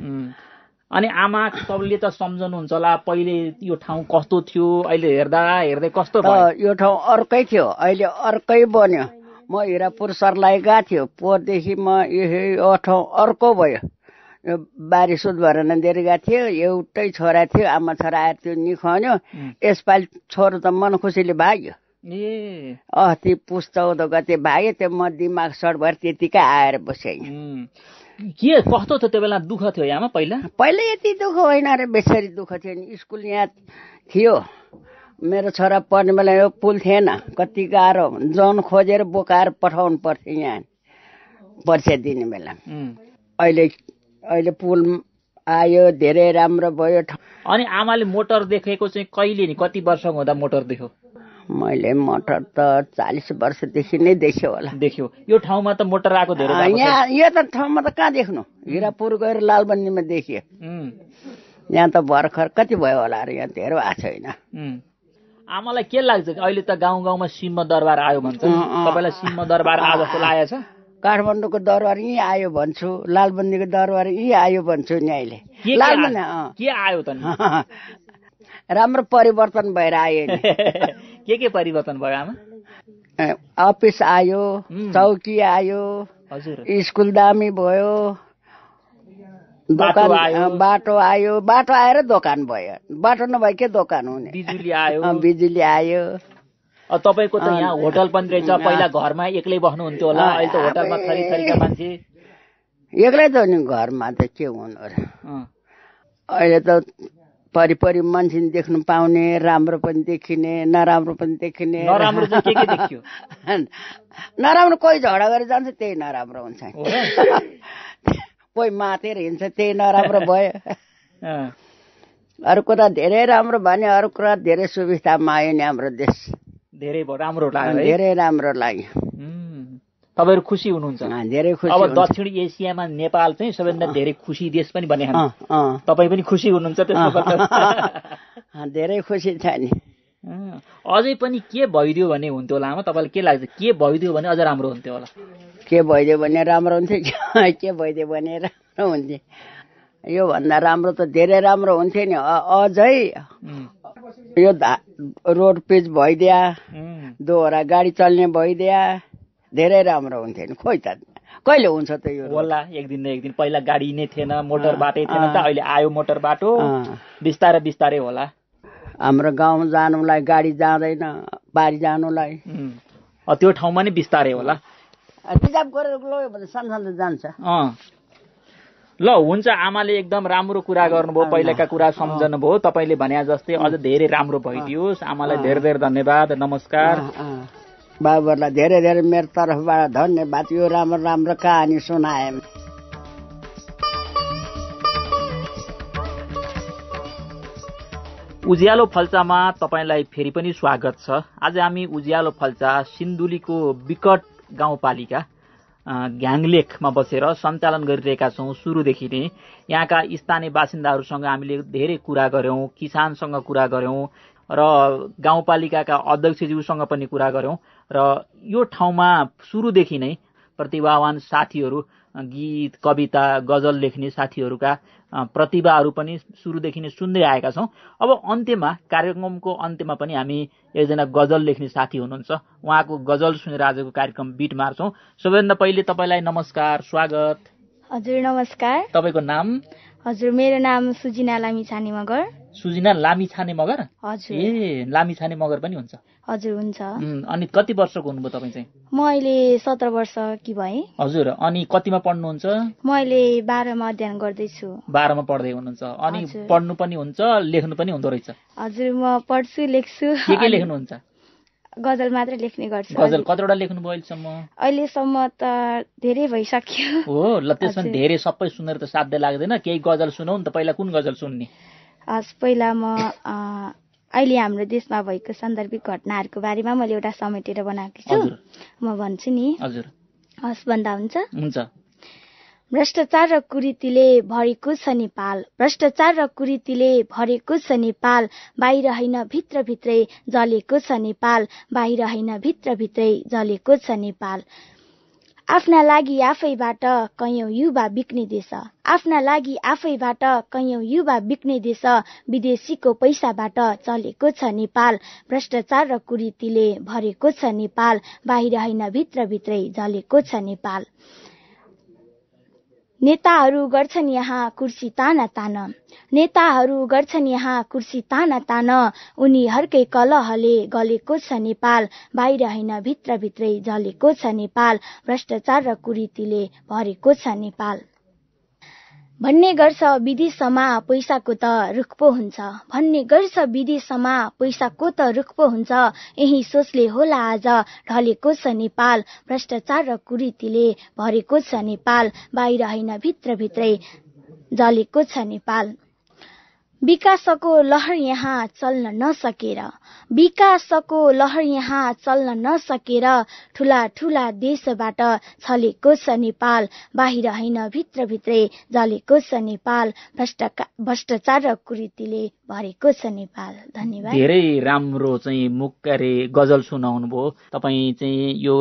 अनि आमा तपाईँले त सम्झनुहुन्छ होला पहिले यो ठाउँ कस्तो थियो अहिले हेर्दा हेर्दै कस्तो भयो यो ठाउँ अर्कै थियो अहिले अर्कै बन्यो म हिरापुर सरलाई गएको थियो पोहोरदेखि म यो ठाउँ अर्को भयो यो बारी सुध भएर नदिएर गएको थियो एउटै छोरा थियो आमा छोरा आएर त्यो निखन्यो यसपालि छोरो त मन खुसीले भाग्यो ए अँ ती चौध गते भाग्यो त्यो म दिमाग सर्ट भएर त्यतिकै आएर बसेँ के कस्तो थियो त्यो बेला दुःख थियो यहाँमा पहिला पहिला यति दुःख होइन अरे बेसरी दुःख थियो नि स्कुल यहाँ थियो मेरो छोरा पढ्ने बेला यो पुल थिएन कति गाह्रो जन खोजेर बोकाएर पठाउनु पर्थ्यो यहाँ परीक्षा दिने बेला अहिले अहिले पुल आयो धेरै राम्रो भयो अनि आमाले मोटर देखेको चाहिँ कहिले नि कति वर्ष हुँदा मोटर देख्यो मैले मोटर त चालिस वर्षदेखि नै देख्यो होला देख्यो यो ठाउँमा त मोटर आएको धेरै यहाँ यो त ठाउँमा त कहाँ देख्नु हिरापुर गएर लालबन्दीमा देखियो यहाँ त भर्खर कति भयो होला अरे यहाँ धेरै भएको छैन आमालाई के लाग्छ अहिले त गाउँ गाउँमा सिम्म दरबार आयो भन्छ तपाईँलाई सिम्म दरबार आयो जस्तो लागेको छ काठमाडौँको दरबार यहीँ आयो भन्छु लालबन्दीको दरबार यहीँ आयो भन्छु नि अहिले के आयो त राम्रो परिवर्तन भएर आयो के के परिवर्तन भयो आमा अफिस आयो चौकी आयो हजुर स्कुल दामी भयो दोकान बाटो आयो बाटो आएर दोकान भयो बाटो नभए के दोकान हुने बिजुली आयो बिजुली आयो तपाईँको त यहाँ होटल पनि रहेछ पहिला घरमा एक्लै बस्नुहुन्थ्यो होला अहिले त होटलमा थरी थरीका मान्छे एक्लै त नि घरमा त के हुनु अहिले त परिपरि मान्छे देख्नु पाउने राम्रो पनि देखिने नराम्रो पनि देखिने नराम्रो नराम्रो कोही झगडा गरेर जान्छ त्यही नराम्रो हुन्छ कोही मातेर हिँड्छ त्यही नराम्रो भयो अरू कुरा धेरै राम्रो भयो अरू कुरा धेरै सुविस्तामा आयो नि हाम्रो देश धेरै राम्रो लाग्यो धेरै राम्रो लाग्यो तपाईँहरू खुसी हुनुहुन्छ धेरै खुसी अब दक्षिण एसियामा नेपाल चाहिँ सबैभन्दा धेरै खुसी देश पनि बने तपाईँ पनि खुसी हुनुहुन्छ धेरै खुसी छ नि अझै पनि के भइदियो भने हुन्थ्यो होला आमा तपाईँलाई के लाग्छ के भइदियो भने अझ राम्रो हुन्थ्यो होला के भइदियो भने राम्रो हुन्थ्यो के भइदियो भने राम्रो हुन्थ्यो योभन्दा राम्रो त धेरै राम्रो हुन्थ्यो नि अझै यो रोड पिच भइदिया दोहोरा गाडी चल्ने भइदिया धेरै राम्रो हुन्थ्यो नि खोइ त कहिले हुन्छ त यो होला एक दिन एक दिन पहिला गाडी नै थिएन मोटर बाटै थिएन त अहिले आयो मोटर बाटो बिस्तारै बिस्तारै होला हाम्रो गाउँ जानुलाई गाडी जाँदैन बारी जानुलाई त्यो ठाउँमा नि बिस्तारै होला रिजर्भ गरेर लग्यो भने सानो जान्छ ल हुन्छ आमाले एकदम राम्रो कुरा गर्नुभयो पहिलाका कुरा सम्झनु भयो तपाईँले भने जस्तै अझ धेरै राम्रो भइदियोस् आमालाई धेरै धेरै धन्यवाद नमस्कार बाबुहरूलाई धेरै धेरै मेरो तर्फबाट धन्यवाद यो राम्रो राम्रो कहानी सुनाए उज्यालो फल्चामा तपाईँलाई फेरि पनि स्वागत छ आज हामी उज्यालो फल्चा सिन्धुलीको विकट गाउँपालिका घ्याङलेखमा बसेर सञ्चालन गरिरहेका छौँ सुरुदेखि नै यहाँका स्थानीय बासिन्दाहरूसँग हामीले धेरै कुरा गऱ्यौँ किसानसँग कुरा गऱ्यौँ र गाउँपालिकाका अध्यक्षज्यूसँग पनि कुरा गऱ्यौँ र यो ठाउँमा सुरुदेखि नै प्रतिभावान साथीहरू गीत कविता गजल लेख्ने साथीहरूका प्रतिभाहरू पनि सुरुदेखि नै सुन्दै आएका छौँ अब अन्त्यमा कार्यक्रमको अन्त्यमा पनि हामी एकजना गजल लेख्ने साथी हुनुहुन्छ उहाँको गजल सुनेर आजको कार्यक्रम बिट मार्छौँ सबैभन्दा पहिले तपाईँलाई नमस्कार स्वागत हजुर नमस्कार तपाईँको नाम हजुर मेरो नाम सुजिना लामिछाने मगर सुजिना लामी छाने मगर ए लामी छाने मगर पनि हुन्छ हजुर हुन्छ अनि कति वर्षको हुनुभयो तपाईँ चाहिँ म अहिले सत्र वर्ष कि भए हजुर अनि कतिमा पढ्नुहुन्छ म अहिले बाह्रमा अध्ययन गर्दैछु बाह्रमा पढ्दै हुनुहुन्छ अनि पढ्नु पनि हुन्छ लेख्नु पनि हुँदो रहेछ हजुर म पढ्छु लेख्छु के के लेख्नुहुन्छ गजल मात्र लेख्ने गर्छु गजल कतिवटा लेख्नुभयो अहिलेसम्म अहिलेसम्म त धेरै भइसक्यो हो ल त्यसमा धेरै सबै सुनेर त साध्य लाग्दैन केही गजल सुनौ नि त पहिला कुन गजल सुन्ने हस् पहिला म अहिले हाम्रो देशमा भएको सान्दर्भिक घटनाहरूको बारेमा मैले एउटा समेटेर बनाएको छु म भन्छु नि हजुर हस् भन्दा हुन्छ हुन्छ भ्रष्टाचार र कुरीतिले भरेको छ नेपाल भ्रष्टाचार र कुरीतिले भरेको छ नेपाल बाहिर होइन भित्रभित्रै जलेको छ नेपाल बाहिर होइन भित्रभित्रै जलेको छ नेपाल आफ्ना लागि आफैबाट कैयौं युवा बिक्ने देश आफ्ना लागि आफैबाट कैयौं युवा बिक्ने देश विदेशीको पैसाबाट चलेको छ नेपाल भ्रष्टाचार र कुरीतिले भरेको छ नेपाल बाहिर होइन भित्रभित्रै जलेको छ नेपाल नेताहरू गर्छन् यहाँ कुर्सी ताना तान नेताहरू गर्छन् यहाँ कुर्सी ताना तान उनीहरूकै कलहले गलेको छ नेपाल बाहिर होइन भित्रभित्रै जलेको छ नेपाल भ्रष्टाचार र कुरीतिले भरेको छ नेपाल भन्ने गर्छ विधि पैसाको त रुख पो हुन्छ भन्ने गर्छ विधि पैसाको त रुख पो हुन्छ यही सोचले होला आज ढलेको छ नेपाल भ्रष्टाचार र कुरीतिले भरेको छ नेपाल बाहिर होइन भित्रभित्रै जलेको छ नेपाल विकासको लहर यहाँ चल्न नसकेर विकासको लहर यहाँ चल्न नसकेर ठुला ठुला देशबाट छलेको छ नेपाल बाहिर होइन भित्रभित्रै जलेको छ नेपाल भ्रष्टाचार र कुरीतिले भरेको छ नेपाल धन्यवाद धेरै राम्रो चाहिँ मुख अरे गजल भयो तपाईँ चाहिँ यो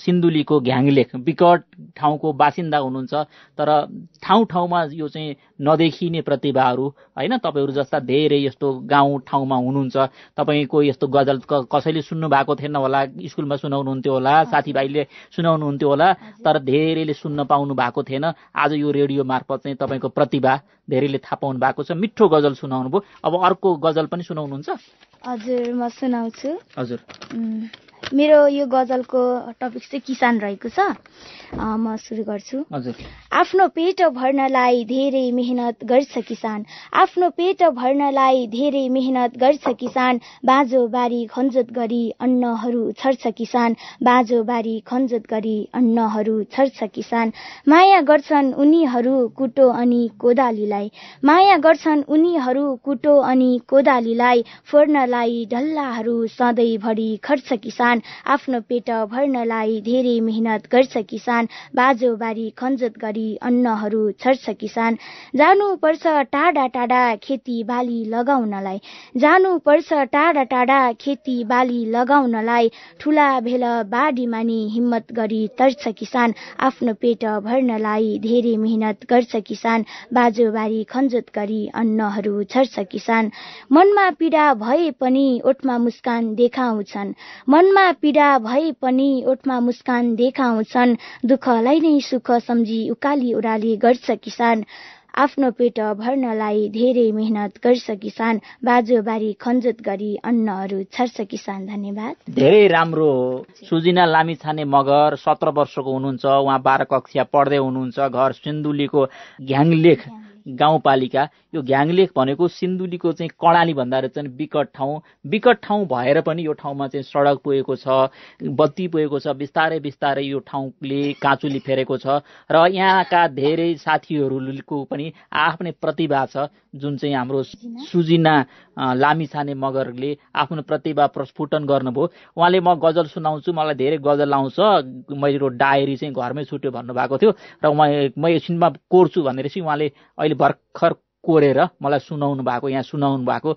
सिन्धुलीको घ्याङलेख विकट ठाउँको बासिन्दा हुनुहुन्छ तर ठाउँ ठाउँमा यो चाहिँ नदेखिने प्रतिभाहरू होइन तपाईँहरू जस्ता धेरै यस्तो गाउँ ठाउँमा हुनुहुन्छ तपाईँको यस्तो गजल कसैले सुन्नु भएको थिएन होला स्कुलमा सुनाउनुहुन्थ्यो होला साथीभाइले सुनाउनुहुन्थ्यो होला तर धेरैले सुन्न पाउनु भएको थिएन आज यो रेडियो मार्फत चाहिँ तपाईँको प्रतिभा धेरैले थाहा पाउनु भएको छ मिठो गजल सुनाउनु भयो अब अर्को गजल पनि सुनाउनुहुन्छ हजुर म सुनाउँछु हजुर मेरो यो गजलको टपिक चाहिँ किसान रहेको छ म सुरु गर्छु आफ्नो पेट भर्नलाई धेरै मेहनत गर्छ किसान आफ्नो पेट भर्नलाई धेरै मेहनत गर्छ किसान बाँझो बारी खन्जत गरी अन्नहरू छर्छ किसान बाँझो बारी खन्जत गरी अन्नहरू छर्छ किसान माया गर्छन् उनीहरू कुटो अनि कोदालीलाई माया गर्छन् उनीहरू कुटो अनि कोदालीलाई फोर्नलाई ढल्लाहरू सधैँभरि खर्छ किसान आफ्नो पेट भर्नलाई धेरै मेहनत गर्छ किसान बाजोबारी खन्जत गरी अन्नहरू छर्छ किसान जानुपर्छ टाढा टाढा खेती बाली लगाउनलाई जानुपर्छ टाढा टाढा खेती बाली लगाउनलाई ठुला भेल बाढी मानि हिम्मत गरी तर्छ किसान आफ्नो पेट भर्नलाई धेरै मेहनत गर्छ किसान बाजोबारी खन्जत गरी अन्नहरू छर्छ किसान मनमा पीडा भए पनि ओठमा मुस्कान देखाउँछन् मनमा मनमा पीडा भए पनि ओठमा मुस्कान देखाउँछन् दुःखलाई नै सुख सम्झी उकाली उराली गर्छ किसान आफ्नो पेट भर्नलाई धेरै मेहनत गर्छ किसान बाजोबारी खन्जत गरी अन्नहरू छर्छ किसान धन्यवाद धेरै राम्रो सुजिना लामी छाने मगर सत्र वर्षको हुनुहुन्छ उहाँ बाह्र कक्षा पढ्दै हुनुहुन्छ घर सिन्धुलीको घ्याङलेख गाउँपालिका यो घ्याङलेख भनेको सिन्धुलीको चाहिँ कडाली भन्दा चाहिँ विकट ठाउँ विकट ठाउँ भएर पनि यो ठाउँमा चाहिँ सडक पुगेको छ बत्ती पुगेको छ बिस्तारै बिस्तारै यो ठाउँले काँचुली फेरेको छ र यहाँका धेरै साथीहरूको पनि आफ्नै प्रतिभा छ जुन चाहिँ हाम्रो सुजिना लामिछाने मगरले आफ्नो प्रतिभा प्रस्फुटन गर्नुभयो उहाँले म गजल सुनाउँछु मलाई धेरै गजल आउँछ मेरो डायरी चाहिँ घरमै छुट्यो भन्नुभएको थियो र उहाँ म एकछिनमा कोर्छु भनेर चाहिँ उहाँले अहिले वर्कर कोरेर मलाई सुनाउनु भएको यहाँ सुनाउनु भएको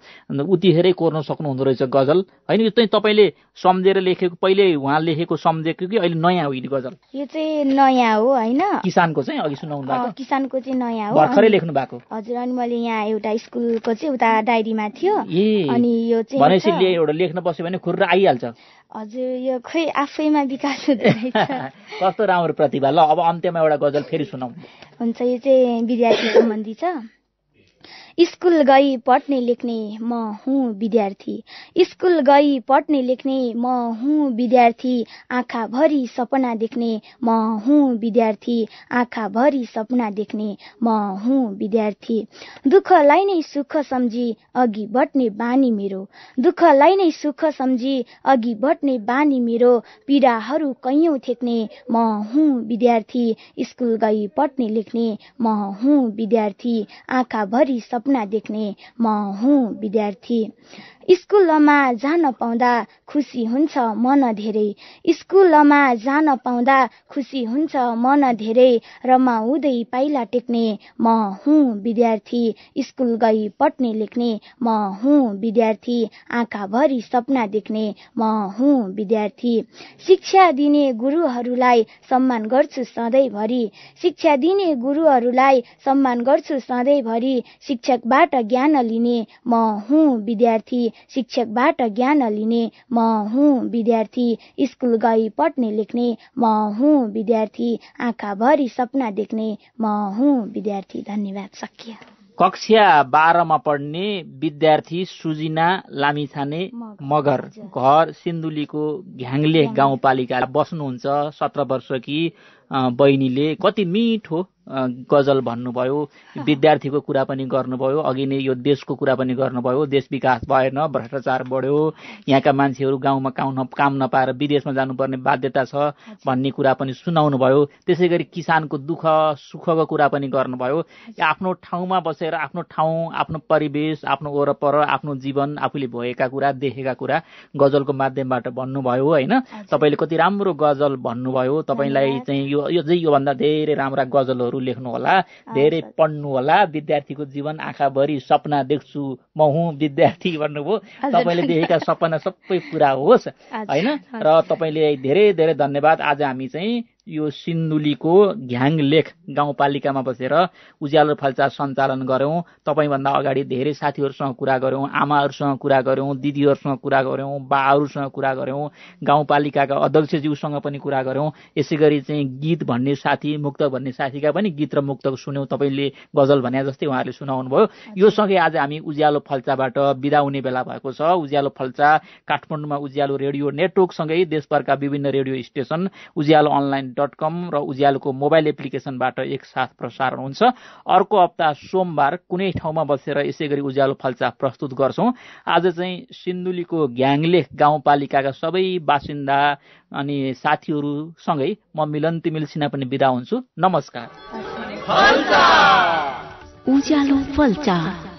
उतिखेरै कोर्न सक्नुहुँदो रहेछ गजल होइन यो चाहिँ तपाईँले सम्झेर लेखेको पहिले उहाँ लेखेको सम्झेको कि अहिले नयाँ हो यो गजल यो चाहिँ नयाँ हो होइन किसानको चाहिँ अघि सुनाउनु भएको किसानको चाहिँ नयाँ हो भर्खरै लेख्नु भएको हजुर अनि मैले यहाँ एउटा स्कुलको चाहिँ उता डायरीमा थियो अनि यो चाहिँ भनेपछि एउटा लेख्न बस्यो भने खुर्रा आइहाल्छ हजुर यो खै आफैमा विकास हुँदैन कस्तो राम्रो प्रतिभा ल अब अन्त्यमा एउटा गजल फेरि सुनाउँ हुन्छ यो चाहिँ विद्यार्थी सम्बन्धी छ स्कुल गई पढ्ने लेख्ने म हुँ विद्यार्थी स्कुल गई पढ्ने लेख्ने म हुँ विद्यार्थी आँखाभरि सपना देख्ने म हुँ विद्यार्थी आँखाभरि सपना देख्ने म हुँ विद्यार्थी दुःखलाई नै सुख सम्झी अघि बढ्ने बानी मेरो दुःखलाई नै सुख सम्झी अघि बढ्ने बानी मेरो पीडाहरू कैयौँ थेक्ने म हुँ विद्यार्थी स्कुल गई पढ्ने लेख्ने म हुँ विद्यार्थी आँखाभरि सप सपना देख्ने म हुँ विद्यार्थी स्कुलमा जान पाउँदा खुसी हुन्छ मन धेरै स्कुलमा जान पाउँदा खुसी हुन्छ मन धेरै रमाउँदै पाइला टेक्ने म हुँ विद्यार्थी स्कुल गई पढ्ने लेख्ने म हुँ विद्यार्थी आँखाभरि सपना देख्ने म हुँ विद्यार्थी शिक्षा दिने गुरुहरूलाई सम्मान गर्छु सधैँभरि शिक्षा दिने गुरुहरूलाई सम्मान गर्छु सधैँभरि शिक्षकबाट ज्ञान लिने म हुँ विद्यार्थी शिक्षकबाट ज्ञान लिने म हुँ विद्यार्थी स्कुल गई पढ्ने लेख्ने म हुँ विद्यार्थी आँखाभरि सपना देख्ने म हुँ विद्यार्थी धन्यवाद सकियो कक्षा बाह्रमा पढ्ने विद्यार्थी सुजिना लामिछाने मगर घर सिन्धुलीको घ्याङले गाउँपालिका बस्नुहुन्छ सत्र वर्ष कि बहिनीले कति मिठो गजल भन्नुभयो विद्यार्थीको कुरा पनि गर्नुभयो अघि नै यो देशको कुरा पनि गर्नुभयो देश विकास भएन भ्रष्टाचार बढ्यो यहाँका मान्छेहरू गाउँमा काम काम नपाएर विदेशमा जानुपर्ने बाध्यता छ भन्ने कुरा पनि सुनाउनु भयो त्यसै गरी किसानको दुःख सुखको कुरा पनि गर्नुभयो आफ्नो ठाउँमा बसेर आफ्नो ठाउँ आफ्नो परिवेश आफ्नो वरपर आफ्नो जीवन आफूले भएका कुरा देखेका कुरा गजलको माध्यमबाट भन्नुभयो होइन तपाईँले कति राम्रो गजल भन्नुभयो तपाईँलाई चाहिँ यो चाहिँ योभन्दा धेरै राम्रा गजलहरू लेख्नु लेख्नुहोला धेरै पढ्नु होला विद्यार्थीको जीवन आँखाभरि सपना देख्छु म हुँ विद्यार्थी भन्नुभयो तपाईँले देखेका सपना सबै पुरा होस् होइन र तपाईँले धेरै धेरै धन्यवाद आज हामी चाहिँ यो सिन्धुलीको घ्याङलेख गाउँपालिकामा बसेर उज्यालो फल्चा सञ्चालन गऱ्यौँ तपाईँभन्दा अगाडि धेरै साथीहरूसँग कुरा गऱ्यौँ आमाहरूसँग कुरा गऱ्यौँ दिदीहरूसँग कुरा गऱ्यौँ बाहरूसँग कुरा गऱ्यौँ गाउँपालिकाका अध्यक्षज्यूसँग पनि कुरा गऱ्यौँ यसै गरी चाहिँ गीत भन्ने साथी मुक्त भन्ने साथीका पनि गीत र मुक्त सुन्यौँ तपाईँले गजल भने जस्तै उहाँहरूले सुनाउनुभयो यो सँगै आज हामी उज्यालो फल्चाबाट बिदा हुने बेला भएको छ उज्यालो फल्चा काठमाडौँमा उज्यालो रेडियो नेटवर्कसँगै देशभरका विभिन्न radio station Ujyaalo online dot com र उज्यालोको मोबाइल एप्लिकेसनबाट एकसाथ प्रसारण हुन्छ अर्को हप्ता सोमबार कुनै ठाउँमा बसेर यसै गरी उज्यालो फल्चा प्रस्तुत गर्छौँ आज चाहिँ सिन्धुलीको ग्याङलेख गाउँपालिकाका सबै बासिन्दा अनि साथीहरूसँगै म मिलन तिमिल सिन्हा पनि विदा हुन्छु नमस्कार उज्यालो फल्चा